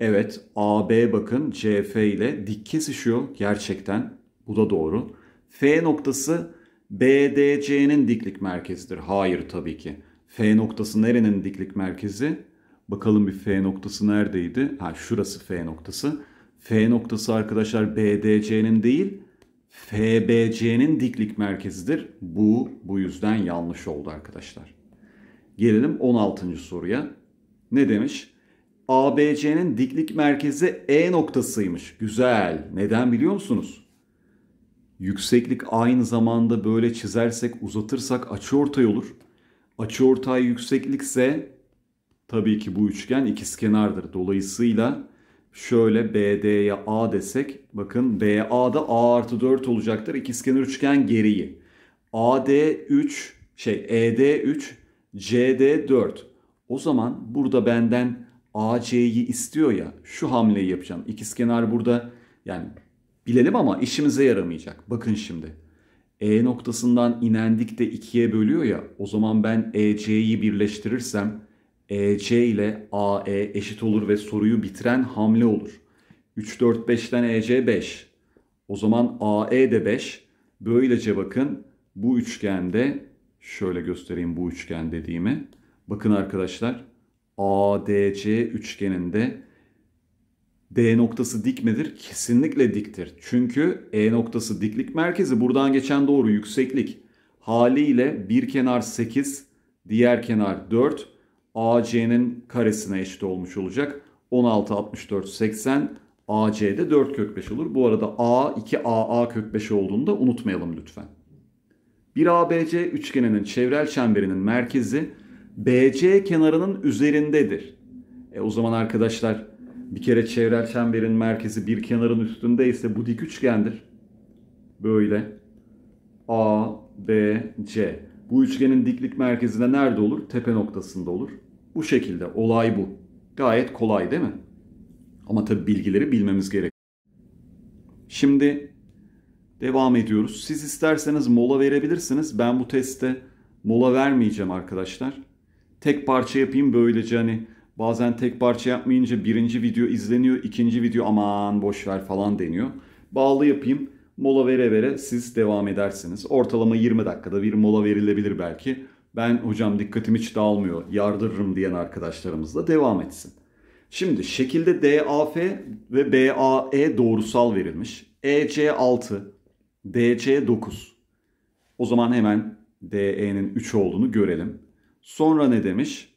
Evet AB bakın CF ile dik kesişiyor gerçekten bu da doğru. F noktası BDC'nin diklik merkezidir. Hayır tabii ki. F noktası nerenin diklik merkezi? Bakalım bir F noktası neredeydi? Ha şurası F noktası. F noktası arkadaşlar BDC'nin değil FBC'nin diklik merkezidir. Bu bu yüzden yanlış oldu arkadaşlar. Gelelim 16. soruya. Ne demiş? ABC'nin diklik merkezi E noktasıymış. Güzel. Neden biliyor musunuz? Yükseklik aynı zamanda böyle çizersek, uzatırsak açıortay olur. Açıortay yükseklikse tabii ki bu üçgen ikizkenardır. Dolayısıyla şöyle BD'ye A desek bakın BA da A artı 4 olacaktır. İkizkenar üçgen geriyi. AD 3 şey ED 3 CD 4. O zaman burada benden AC'yi istiyor ya şu hamleyi yapacağım. İkizkenar burada yani bilelim ama işimize yaramayacak. Bakın şimdi. E noktasından inendik de ikiye bölüyor ya o zaman ben EC'yi birleştirirsem EC ile AE eşit olur ve soruyu bitiren hamle olur. 3, 4, 5'ten EC 5. O zaman AE de 5. Böylece bakın bu üçgende şöyle göstereyim bu üçgen dediğimi. Bakın arkadaşlar ADC üçgeninde D noktası dik midir? Kesinlikle diktir. Çünkü E noktası diklik merkezi buradan geçen doğru yükseklik. Haliyle bir kenar 8, diğer kenar 4. AC'nin karesine eşit olmuş olacak. 16, 64, 80. AC'de 4 kök 5 olur. Bu arada A 2 AA kök 5 olduğunu da unutmayalım lütfen. Bir ABC üçgeninin çevrel çemberinin merkezi BC kenarının üzerindedir. E o zaman arkadaşlar bir kere çevrel çemberin merkezi bir kenarın üstündeyse bu dik üçgendir. Böyle A, B, C. Bu üçgenin diklik merkezi de nerede olur? Tepe noktasında olur. Bu şekilde. Olay bu. Gayet kolay değil mi? Ama tabi bilgileri bilmemiz gerek. Şimdi devam ediyoruz. Siz isterseniz mola verebilirsiniz. Ben bu testte mola vermeyeceğim arkadaşlar. Tek parça yapayım böylece hani bazen tek parça yapmayınca birinci video izleniyor, ikinci video aman boşver falan deniyor. Bağlı yapayım. Mola vere vere siz devam edersiniz. Ortalama 20 dakikada bir mola verilebilir belki ben hocam dikkatim hiç dağılmıyor yardırırım diyen arkadaşlarımız da devam etsin. Şimdi şekilde DAF ve BAE doğrusal verilmiş. EC 6, DC 9. O zaman hemen DE'nin 3 olduğunu görelim. Sonra ne demiş?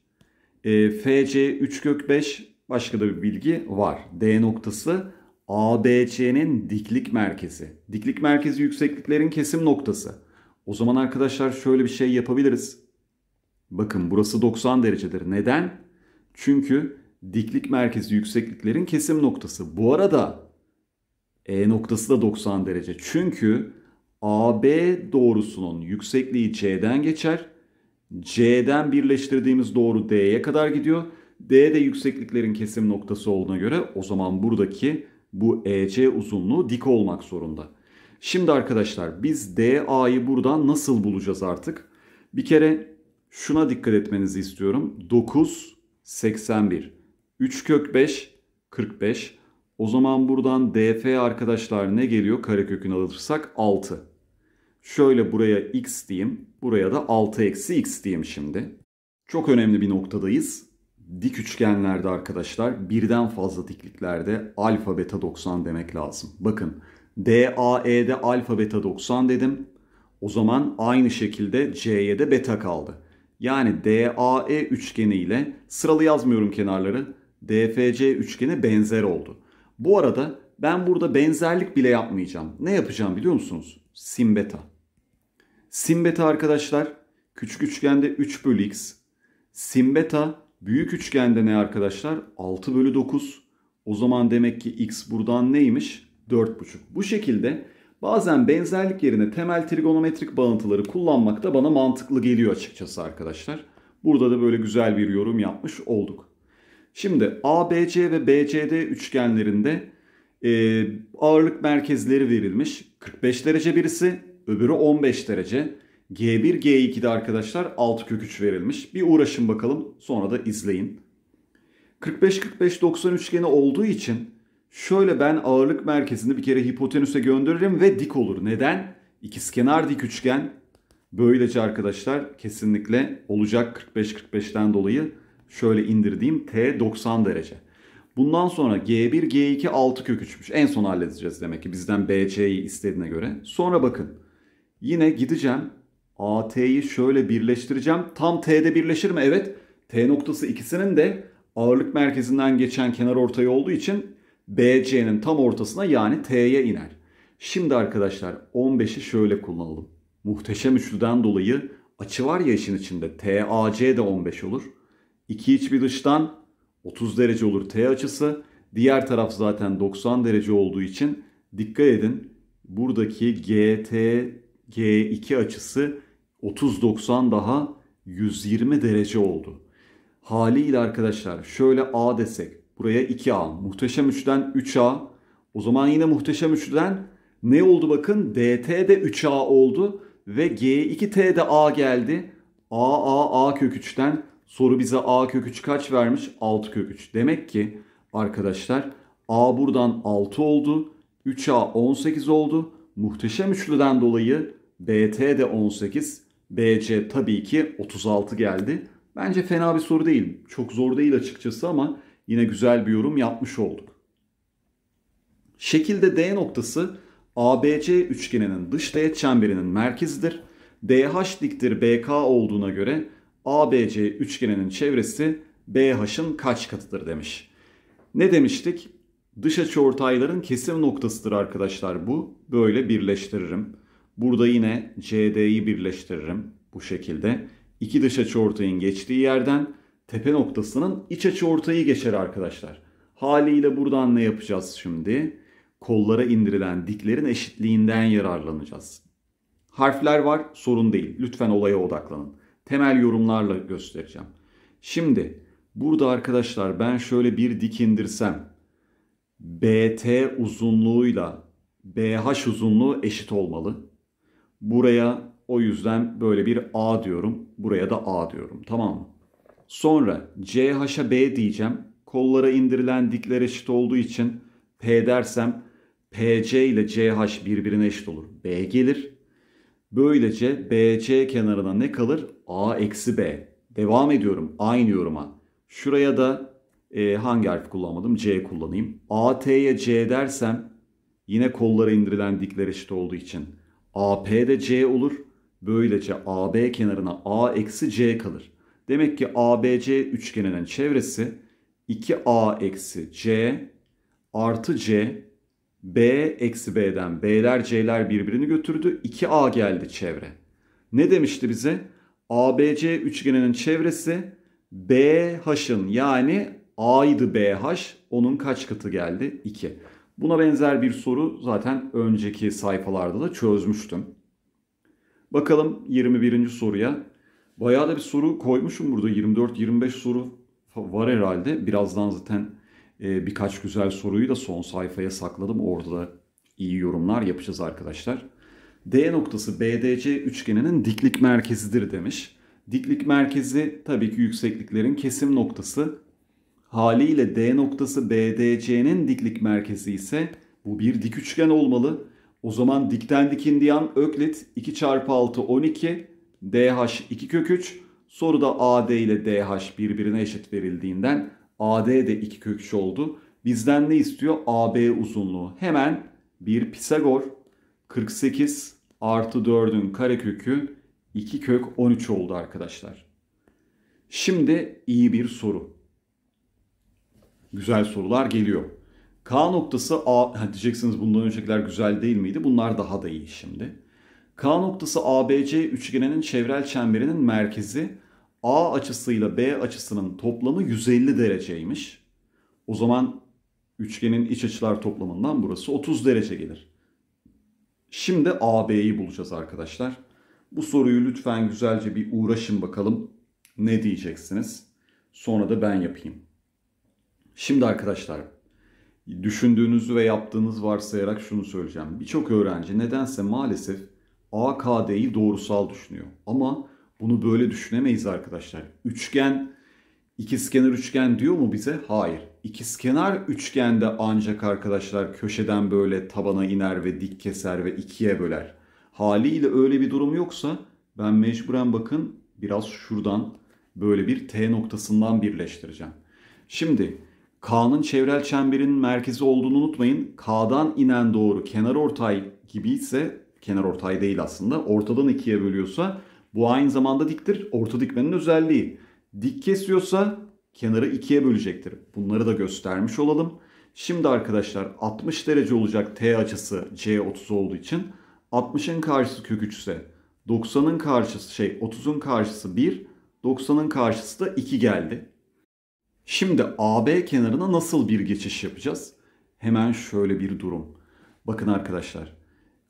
E, FC 3 kök 5 başka da bir bilgi var. D noktası ABC'nin diklik merkezi. Diklik merkezi yüksekliklerin kesim noktası. O zaman arkadaşlar şöyle bir şey yapabiliriz. Bakın burası 90 derecedir. Neden? Çünkü diklik merkezi yüksekliklerin kesim noktası. Bu arada E noktası da 90 derece. Çünkü AB doğrusunun yüksekliği C'den geçer. C'den birleştirdiğimiz doğru D'ye kadar gidiyor. D de yüksekliklerin kesim noktası olduğuna göre o zaman buradaki bu EC uzunluğu dik olmak zorunda. Şimdi arkadaşlar biz DA'yı buradan nasıl bulacağız artık? Bir kere şuna dikkat etmenizi istiyorum. 9, 81. 3 kök 5, 45. O zaman buradan df arkadaşlar ne geliyor? Karekökünü alırsak 6. Şöyle buraya x diyeyim. Buraya da 6 eksi x diyeyim şimdi. Çok önemli bir noktadayız. Dik üçgenlerde arkadaşlar birden fazla dikliklerde alfa beta 90 demek lazım. Bakın DAE'de alfa beta 90 dedim. O zaman aynı şekilde C'ye de beta kaldı. Yani DAE üçgeni ile sıralı yazmıyorum kenarları. DFC üçgeni benzer oldu. Bu arada ben burada benzerlik bile yapmayacağım. Ne yapacağım biliyor musunuz? Sin beta. Sin beta arkadaşlar küçük üçgende 3 bölü x. Sin beta büyük üçgende ne arkadaşlar? 6 bölü 9. O zaman demek ki x buradan neymiş? 4,5. Bu şekilde Bazen benzerlik yerine temel trigonometrik bağıntıları kullanmak da bana mantıklı geliyor açıkçası arkadaşlar. Burada da böyle güzel bir yorum yapmış olduk. Şimdi ABC ve BCD üçgenlerinde e, ağırlık merkezleri verilmiş. 45 derece birisi, öbürü 15 derece. G1, G2'de arkadaşlar 6 kök 3 verilmiş. Bir uğraşın bakalım sonra da izleyin. 45-45-90 üçgeni olduğu için Şöyle ben ağırlık merkezini bir kere hipotenüse gönderirim ve dik olur. Neden? İkizkenar dik üçgen böylece arkadaşlar kesinlikle olacak 45-45'ten dolayı şöyle indirdiğim T 90 derece. Bundan sonra G1, G2, 6 kök 3'müş. En son halledeceğiz demek ki bizden BC'yi istediğine göre. Sonra bakın yine gideceğim AT'yi şöyle birleştireceğim. Tam T'de birleşir mi? Evet. T noktası ikisinin de ağırlık merkezinden geçen kenar ortayı olduğu için BC'nin tam ortasına yani T'ye iner. Şimdi arkadaşlar 15'i şöyle kullanalım. Muhteşem üçlüden dolayı açı var ya işin içinde. TAC de 15 olur. İki iç bir dıştan 30 derece olur T açısı. Diğer taraf zaten 90 derece olduğu için dikkat edin. Buradaki GT G2 açısı 30-90 daha 120 derece oldu. Haliyle arkadaşlar şöyle A desek Buraya 2A. Muhteşem 3'den 3A. O zaman yine muhteşem 3'den ne oldu bakın? DT de 3A oldu ve G2T de A geldi. A A A kök 3'ten soru bize A kök 3 kaç vermiş? 6 kök 3. Demek ki arkadaşlar A buradan 6 oldu. 3A 18 oldu. Muhteşem üçlüden dolayı BT de 18. BC tabii ki 36 geldi. Bence fena bir soru değil. Çok zor değil açıkçası ama Yine güzel bir yorum yapmış olduk. Şekilde D noktası ABC üçgeninin dış teğet çemberinin merkezidir. DH diktir BK olduğuna göre ABC üçgeninin çevresi BH'ın kaç katıdır demiş. Ne demiştik? Dış açı ortayların kesim noktasıdır arkadaşlar bu. Böyle birleştiririm. Burada yine CD'yi birleştiririm bu şekilde. İki dış açı ortayın geçtiği yerden tepe noktasının iç açı ortayı geçer arkadaşlar. Haliyle buradan ne yapacağız şimdi? Kollara indirilen diklerin eşitliğinden yararlanacağız. Harfler var sorun değil. Lütfen olaya odaklanın. Temel yorumlarla göstereceğim. Şimdi burada arkadaşlar ben şöyle bir dik indirsem BT uzunluğuyla BH uzunluğu eşit olmalı. Buraya o yüzden böyle bir A diyorum. Buraya da A diyorum. Tamam mı? Sonra CH'a B diyeceğim. Kollara indirilen dikler eşit olduğu için P dersem PC ile CH birbirine eşit olur. B gelir. Böylece BC kenarına ne kalır? A eksi B. Devam ediyorum aynı yoruma. Şuraya da e, hangi harf kullanmadım? C kullanayım. AT'ye C dersem yine kollara indirilen dikler eşit olduğu için AP de C olur. Böylece AB kenarına A eksi C kalır. Demek ki ABC üçgeninin çevresi 2A eksi C artı C B eksi B'den B'ler C'ler birbirini götürdü. 2A geldi çevre. Ne demişti bize? ABC üçgeninin çevresi BH'ın yani A'ydı BH onun kaç katı geldi? 2. Buna benzer bir soru zaten önceki sayfalarda da çözmüştüm. Bakalım 21. soruya. Bayağı da bir soru koymuşum burada. 24-25 soru var herhalde. Birazdan zaten e, birkaç güzel soruyu da son sayfaya sakladım. Orada da iyi yorumlar yapacağız arkadaşlar. D noktası BDC üçgeninin diklik merkezidir demiş. Diklik merkezi tabii ki yüksekliklerin kesim noktası. Haliyle D noktası BDC'nin diklik merkezi ise bu bir dik üçgen olmalı. O zaman dikten dikindiyan öklit 2 çarpı 6 12 DH 2 kök 3 soruda AD ile DH birbirine eşit verildiğinden AD de 2 kök 3 oldu. Bizden ne istiyor? AB uzunluğu. Hemen bir Pisagor 48 artı 4'ün karekökü 2 kök 13 oldu arkadaşlar. Şimdi iyi bir soru. Güzel sorular geliyor. K noktası A diyeceksiniz bundan öncekiler güzel değil miydi? Bunlar daha da iyi şimdi. K noktası ABC üçgeninin çevrel çemberinin merkezi A açısıyla B açısının toplamı 150 dereceymiş. O zaman üçgenin iç açılar toplamından burası 30 derece gelir. Şimdi AB'yi bulacağız arkadaşlar. Bu soruyu lütfen güzelce bir uğraşın bakalım. Ne diyeceksiniz? Sonra da ben yapayım. Şimdi arkadaşlar düşündüğünüzü ve yaptığınız varsayarak şunu söyleyeceğim. Birçok öğrenci nedense maalesef AKD'yi doğrusal düşünüyor. Ama bunu böyle düşünemeyiz arkadaşlar. Üçgen, ikizkenar üçgen diyor mu bize? Hayır. İkizkenar üçgende ancak arkadaşlar köşeden böyle tabana iner ve dik keser ve ikiye böler. Haliyle öyle bir durum yoksa ben mecburen bakın biraz şuradan böyle bir T noktasından birleştireceğim. Şimdi K'nın çevrel çemberinin merkezi olduğunu unutmayın. K'dan inen doğru kenar ortay gibi ise kenar ortay değil aslında. Ortadan ikiye bölüyorsa bu aynı zamanda diktir. Orta dikmenin özelliği. Dik kesiyorsa kenarı ikiye bölecektir. Bunları da göstermiş olalım. Şimdi arkadaşlar 60 derece olacak T açısı C30 olduğu için 60'ın karşısı kök 3 ise 90'ın karşısı şey 30'un karşısı 1, 90'ın karşısı da 2 geldi. Şimdi AB kenarına nasıl bir geçiş yapacağız? Hemen şöyle bir durum. Bakın arkadaşlar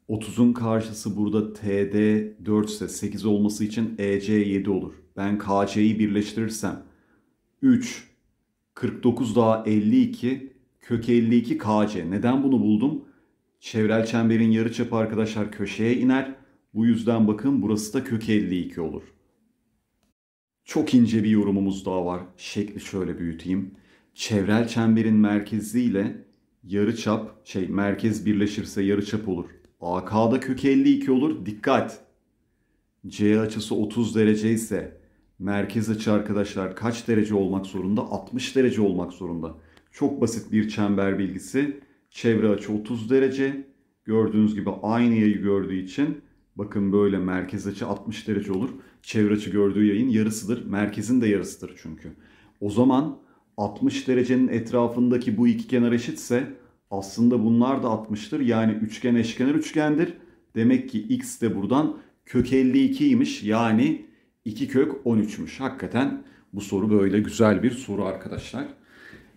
30'un karşısı burada TD 4 ise 8 olması için EC 7 olur. Ben KC'yi birleştirirsem 3, 49 daha 52, kök 52 KC. Neden bunu buldum? Çevrel çemberin yarıçapı arkadaşlar köşeye iner. Bu yüzden bakın burası da kök 52 olur. Çok ince bir yorumumuz daha var. Şekli şöyle büyüteyim. Çevrel çemberin merkeziyle yarıçap şey merkez birleşirse yarıçap olur. AK'da kök 52 olur. Dikkat! C açısı 30 derece ise merkez açı arkadaşlar kaç derece olmak zorunda? 60 derece olmak zorunda. Çok basit bir çember bilgisi. Çevre açı 30 derece. Gördüğünüz gibi aynı yayı gördüğü için bakın böyle merkez açı 60 derece olur. Çevre açı gördüğü yayın yarısıdır. Merkezin de yarısıdır çünkü. O zaman 60 derecenin etrafındaki bu iki kenar eşitse aslında bunlar da 60'tır. Yani üçgen eşkenar üçgendir. Demek ki x de buradan kök 52'ymiş. Yani 2 kök 13'müş. Hakikaten bu soru böyle güzel bir soru arkadaşlar.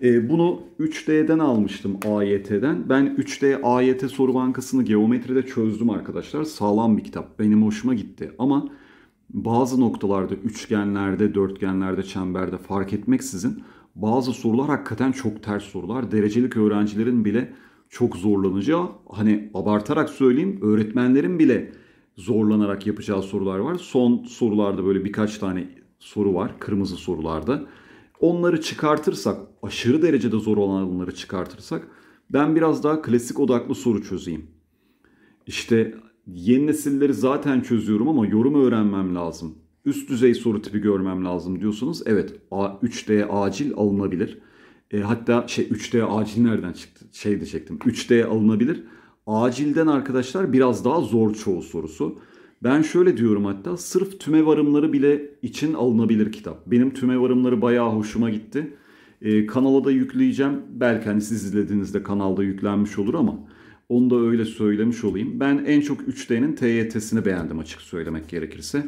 Ee, bunu 3D'den almıştım AYT'den. Ben 3D AYT soru bankasını geometride çözdüm arkadaşlar. Sağlam bir kitap. Benim hoşuma gitti. Ama bazı noktalarda üçgenlerde, dörtgenlerde, çemberde fark etmeksizin bazı sorular hakikaten çok ters sorular. Derecelik öğrencilerin bile çok zorlanacağı, hani abartarak söyleyeyim öğretmenlerin bile zorlanarak yapacağı sorular var. Son sorularda böyle birkaç tane soru var kırmızı sorularda. Onları çıkartırsak, aşırı derecede zor olanları çıkartırsak ben biraz daha klasik odaklı soru çözeyim. İşte yeni nesilleri zaten çözüyorum ama yorum öğrenmem lazım üst düzey soru tipi görmem lazım diyorsunuz evet 3D acil alınabilir. E, hatta şey 3D acil nereden çıktı? Şey diyecektim. 3D alınabilir. Acilden arkadaşlar biraz daha zor çoğu sorusu. Ben şöyle diyorum hatta sırf tüme varımları bile için alınabilir kitap. Benim tüme varımları bayağı hoşuma gitti. E, kanala da yükleyeceğim. Belki hani siz izlediğinizde kanalda yüklenmiş olur ama onu da öyle söylemiş olayım. Ben en çok 3D'nin TYT'sini beğendim açık söylemek gerekirse.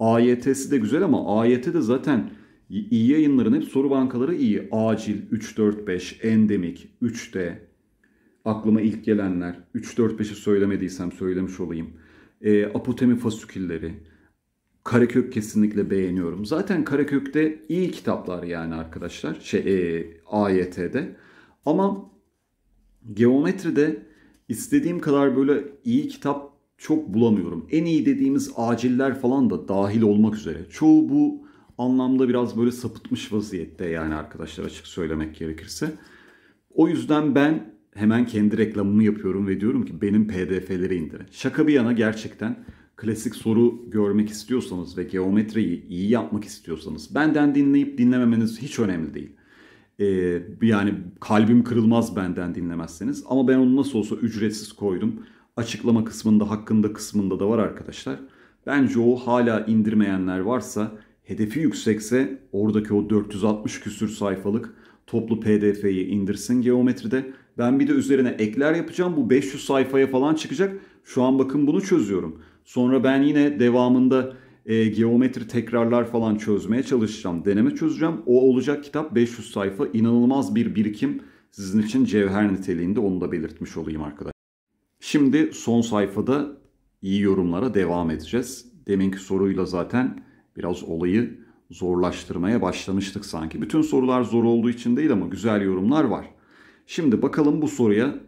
AYT'si de güzel ama AYT de zaten iyi yayınların hep soru bankaları iyi. Acil 3 4 5 endemik 3D aklıma ilk gelenler 3 4 5'i söylemediysem söylemiş olayım. E, apotemi fasikülleri Karakök kesinlikle beğeniyorum. Zaten Karakök'te iyi kitaplar yani arkadaşlar. Şey e, AYT'de. Ama geometride istediğim kadar böyle iyi kitap çok bulamıyorum. En iyi dediğimiz aciller falan da dahil olmak üzere. Çoğu bu anlamda biraz böyle sapıtmış vaziyette yani arkadaşlar açık söylemek gerekirse. O yüzden ben hemen kendi reklamımı yapıyorum ve diyorum ki benim pdf'leri indirin. Şaka bir yana gerçekten klasik soru görmek istiyorsanız ve geometriyi iyi yapmak istiyorsanız benden dinleyip dinlememeniz hiç önemli değil. Ee, yani kalbim kırılmaz benden dinlemezseniz ama ben onu nasıl olsa ücretsiz koydum açıklama kısmında hakkında kısmında da var arkadaşlar. Bence o hala indirmeyenler varsa hedefi yüksekse oradaki o 460 küsür sayfalık toplu pdf'yi indirsin geometride. Ben bir de üzerine ekler yapacağım. Bu 500 sayfaya falan çıkacak. Şu an bakın bunu çözüyorum. Sonra ben yine devamında e, geometri tekrarlar falan çözmeye çalışacağım. Deneme çözeceğim. O olacak kitap 500 sayfa. inanılmaz bir birikim sizin için cevher niteliğinde onu da belirtmiş olayım arkadaşlar. Şimdi son sayfada iyi yorumlara devam edeceğiz. Deminki soruyla zaten biraz olayı zorlaştırmaya başlamıştık sanki. Bütün sorular zor olduğu için değil ama güzel yorumlar var. Şimdi bakalım bu soruya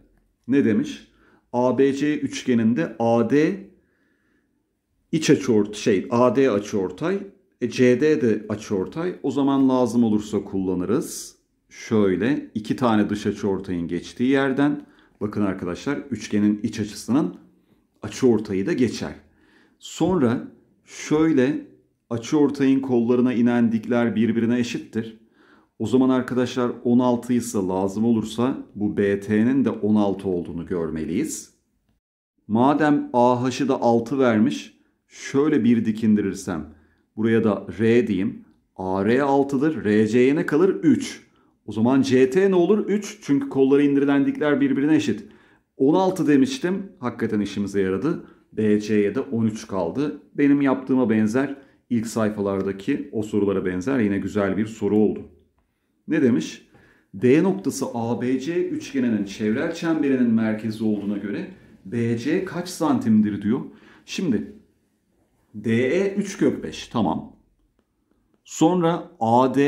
ne demiş? ABC üçgeninde AD iç açıort şey AD açıortay, e, CD de açıortay. O zaman lazım olursa kullanırız. Şöyle iki tane dış açıortayın geçtiği yerden Bakın arkadaşlar üçgenin iç açısının açı ortayı da geçer. Sonra şöyle açı ortayın kollarına inen dikler birbirine eşittir. O zaman arkadaşlar 16 ise lazım olursa bu BT'nin de 16 olduğunu görmeliyiz. Madem AH'ı da 6 vermiş şöyle bir dikindirirsem buraya da R diyeyim. AR 6'dır. RC'ye ne kalır? 3. O zaman CT ne olur? 3 çünkü kolları indirilen birbirine eşit. 16 demiştim. Hakikaten işimize yaradı. BC'ye de 13 kaldı. Benim yaptığıma benzer ilk sayfalardaki o sorulara benzer yine güzel bir soru oldu. Ne demiş? D noktası ABC üçgeninin çevrel çemberinin merkezi olduğuna göre BC kaç santimdir diyor. Şimdi DE 3 kök 5 tamam. Sonra AD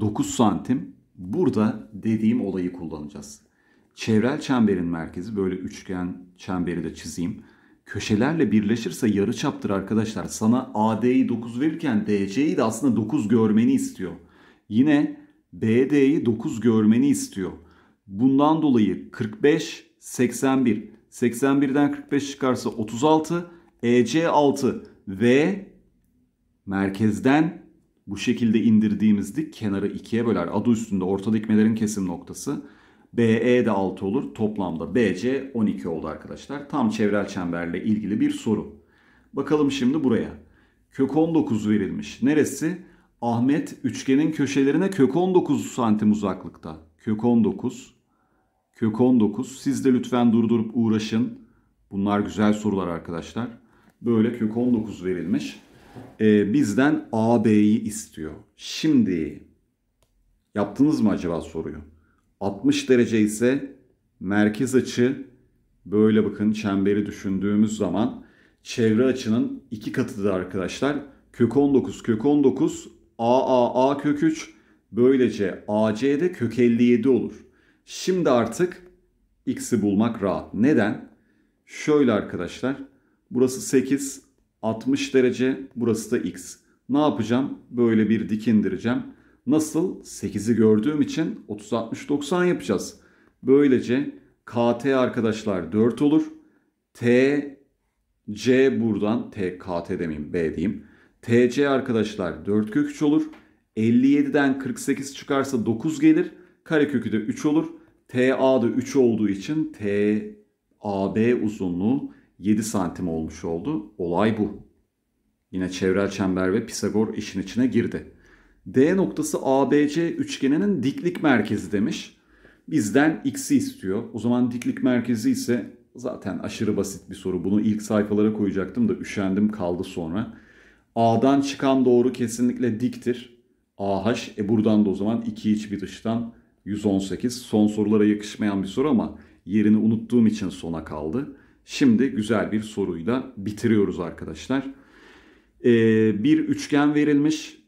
9 santim burada dediğim olayı kullanacağız. Çevrel çemberin merkezi böyle üçgen çemberi de çizeyim. Köşelerle birleşirse yarı çaptır arkadaşlar. Sana AD'yi 9 verirken DC'yi de aslında 9 görmeni istiyor. Yine BD'yi 9 görmeni istiyor. Bundan dolayı 45, 81. 81'den 45 çıkarsa 36, EC 6 ve merkezden bu şekilde indirdiğimizde kenarı ikiye böler. Adı üstünde orta dikmelerin kesim noktası. BE de 6 olur. Toplamda BC 12 oldu arkadaşlar. Tam çevrel çemberle ilgili bir soru. Bakalım şimdi buraya. Kök 19 verilmiş. Neresi? Ahmet üçgenin köşelerine kök 19 santim uzaklıkta. Kök 19. Kök 19. Siz de lütfen durdurup uğraşın. Bunlar güzel sorular arkadaşlar. Böyle kök 19 verilmiş e, bizden AB'yi istiyor. Şimdi yaptınız mı acaba soruyu? 60 derece ise merkez açı böyle bakın çemberi düşündüğümüz zaman çevre açının iki katıdır arkadaşlar. Kök 19 kök 19 AAA kök 3 böylece AC'de kök 57 olur. Şimdi artık x'i bulmak rahat. Neden? Şöyle arkadaşlar burası 8 60 derece burası da x. Ne yapacağım? Böyle bir dik indireceğim. Nasıl? 8'i gördüğüm için 30 60 90 yapacağız. Böylece KT arkadaşlar 4 olur. T C buradan T KT demeyeyim B diyeyim. TC arkadaşlar 4 kök 3 olur. 57'den 48 çıkarsa 9 gelir. Karekökü de 3 olur. TA da 3 olduğu için TAB uzunluğu 7 santim olmuş oldu. Olay bu. Yine çevrel çember ve Pisagor işin içine girdi. D noktası ABC üçgeninin diklik merkezi demiş. Bizden x'i istiyor. O zaman diklik merkezi ise zaten aşırı basit bir soru. Bunu ilk sayfalara koyacaktım da üşendim kaldı sonra. A'dan çıkan doğru kesinlikle diktir. AH e buradan da o zaman 2 iç bir dıştan 118. Son sorulara yakışmayan bir soru ama yerini unuttuğum için sona kaldı. Şimdi güzel bir soruyla bitiriyoruz arkadaşlar. Ee, bir üçgen verilmiş.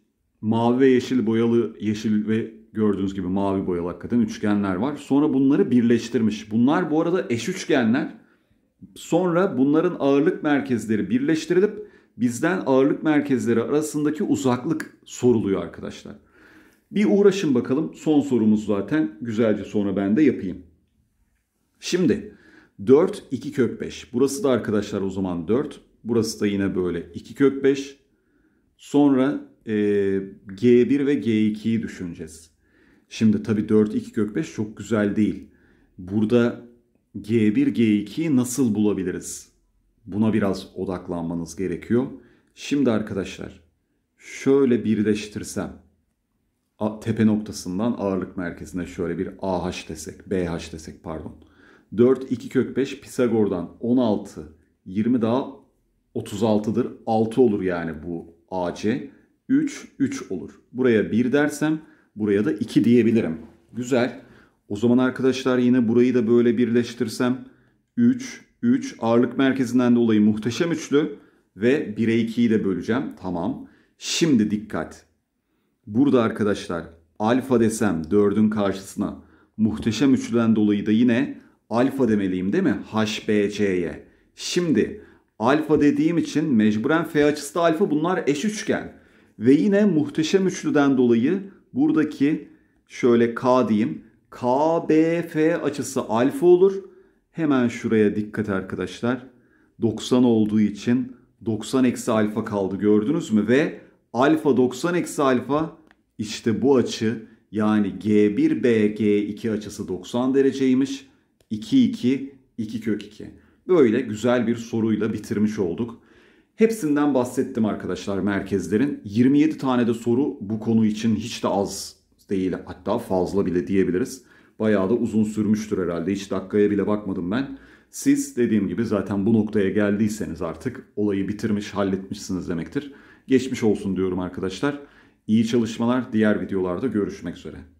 Mavi ve yeşil boyalı, yeşil ve gördüğünüz gibi mavi boyalı hakikaten üçgenler var. Sonra bunları birleştirmiş. Bunlar bu arada eş üçgenler. Sonra bunların ağırlık merkezleri birleştirilip bizden ağırlık merkezleri arasındaki uzaklık soruluyor arkadaşlar. Bir uğraşın bakalım. Son sorumuz zaten. Güzelce sonra ben de yapayım. Şimdi 4, 2 kök 5. Burası da arkadaşlar o zaman 4. Burası da yine böyle 2 kök 5. Sonra e, G1 ve G2'yi düşüneceğiz. Şimdi tabii 4, 2 kök 5 çok güzel değil. Burada G1, G2'yi nasıl bulabiliriz? Buna biraz odaklanmanız gerekiyor. Şimdi arkadaşlar şöyle birleştirsem tepe noktasından ağırlık merkezine şöyle bir AH desek, BH desek pardon. 4, 2 kök 5 Pisagor'dan 16, 20 daha 36'dır. 6 olur yani bu AC. 3, 3 olur. Buraya 1 dersem buraya da 2 diyebilirim. Güzel. O zaman arkadaşlar yine burayı da böyle birleştirsem 3, 3 ağırlık merkezinden dolayı muhteşem üçlü ve 1'e 2'yi de böleceğim. Tamam. Şimdi dikkat. Burada arkadaşlar alfa desem 4'ün karşısına muhteşem üçlüden dolayı da yine alfa demeliyim değil mi? HBC'ye. Şimdi alfa dediğim için mecburen F açısı da alfa bunlar eş üçgen. Ve yine muhteşem üçlüden dolayı buradaki şöyle K diyeyim. KBF açısı alfa olur. Hemen şuraya dikkat arkadaşlar. 90 olduğu için 90 eksi alfa kaldı gördünüz mü? Ve alfa 90 eksi alfa işte bu açı yani G1B G2 açısı 90 dereceymiş. 2 2 2 kök 2. Böyle güzel bir soruyla bitirmiş olduk. Hepsinden bahsettim arkadaşlar merkezlerin. 27 tane de soru bu konu için hiç de az değil hatta fazla bile diyebiliriz. Bayağı da uzun sürmüştür herhalde. Hiç dakikaya bile bakmadım ben. Siz dediğim gibi zaten bu noktaya geldiyseniz artık olayı bitirmiş, halletmişsiniz demektir. Geçmiş olsun diyorum arkadaşlar. İyi çalışmalar. Diğer videolarda görüşmek üzere.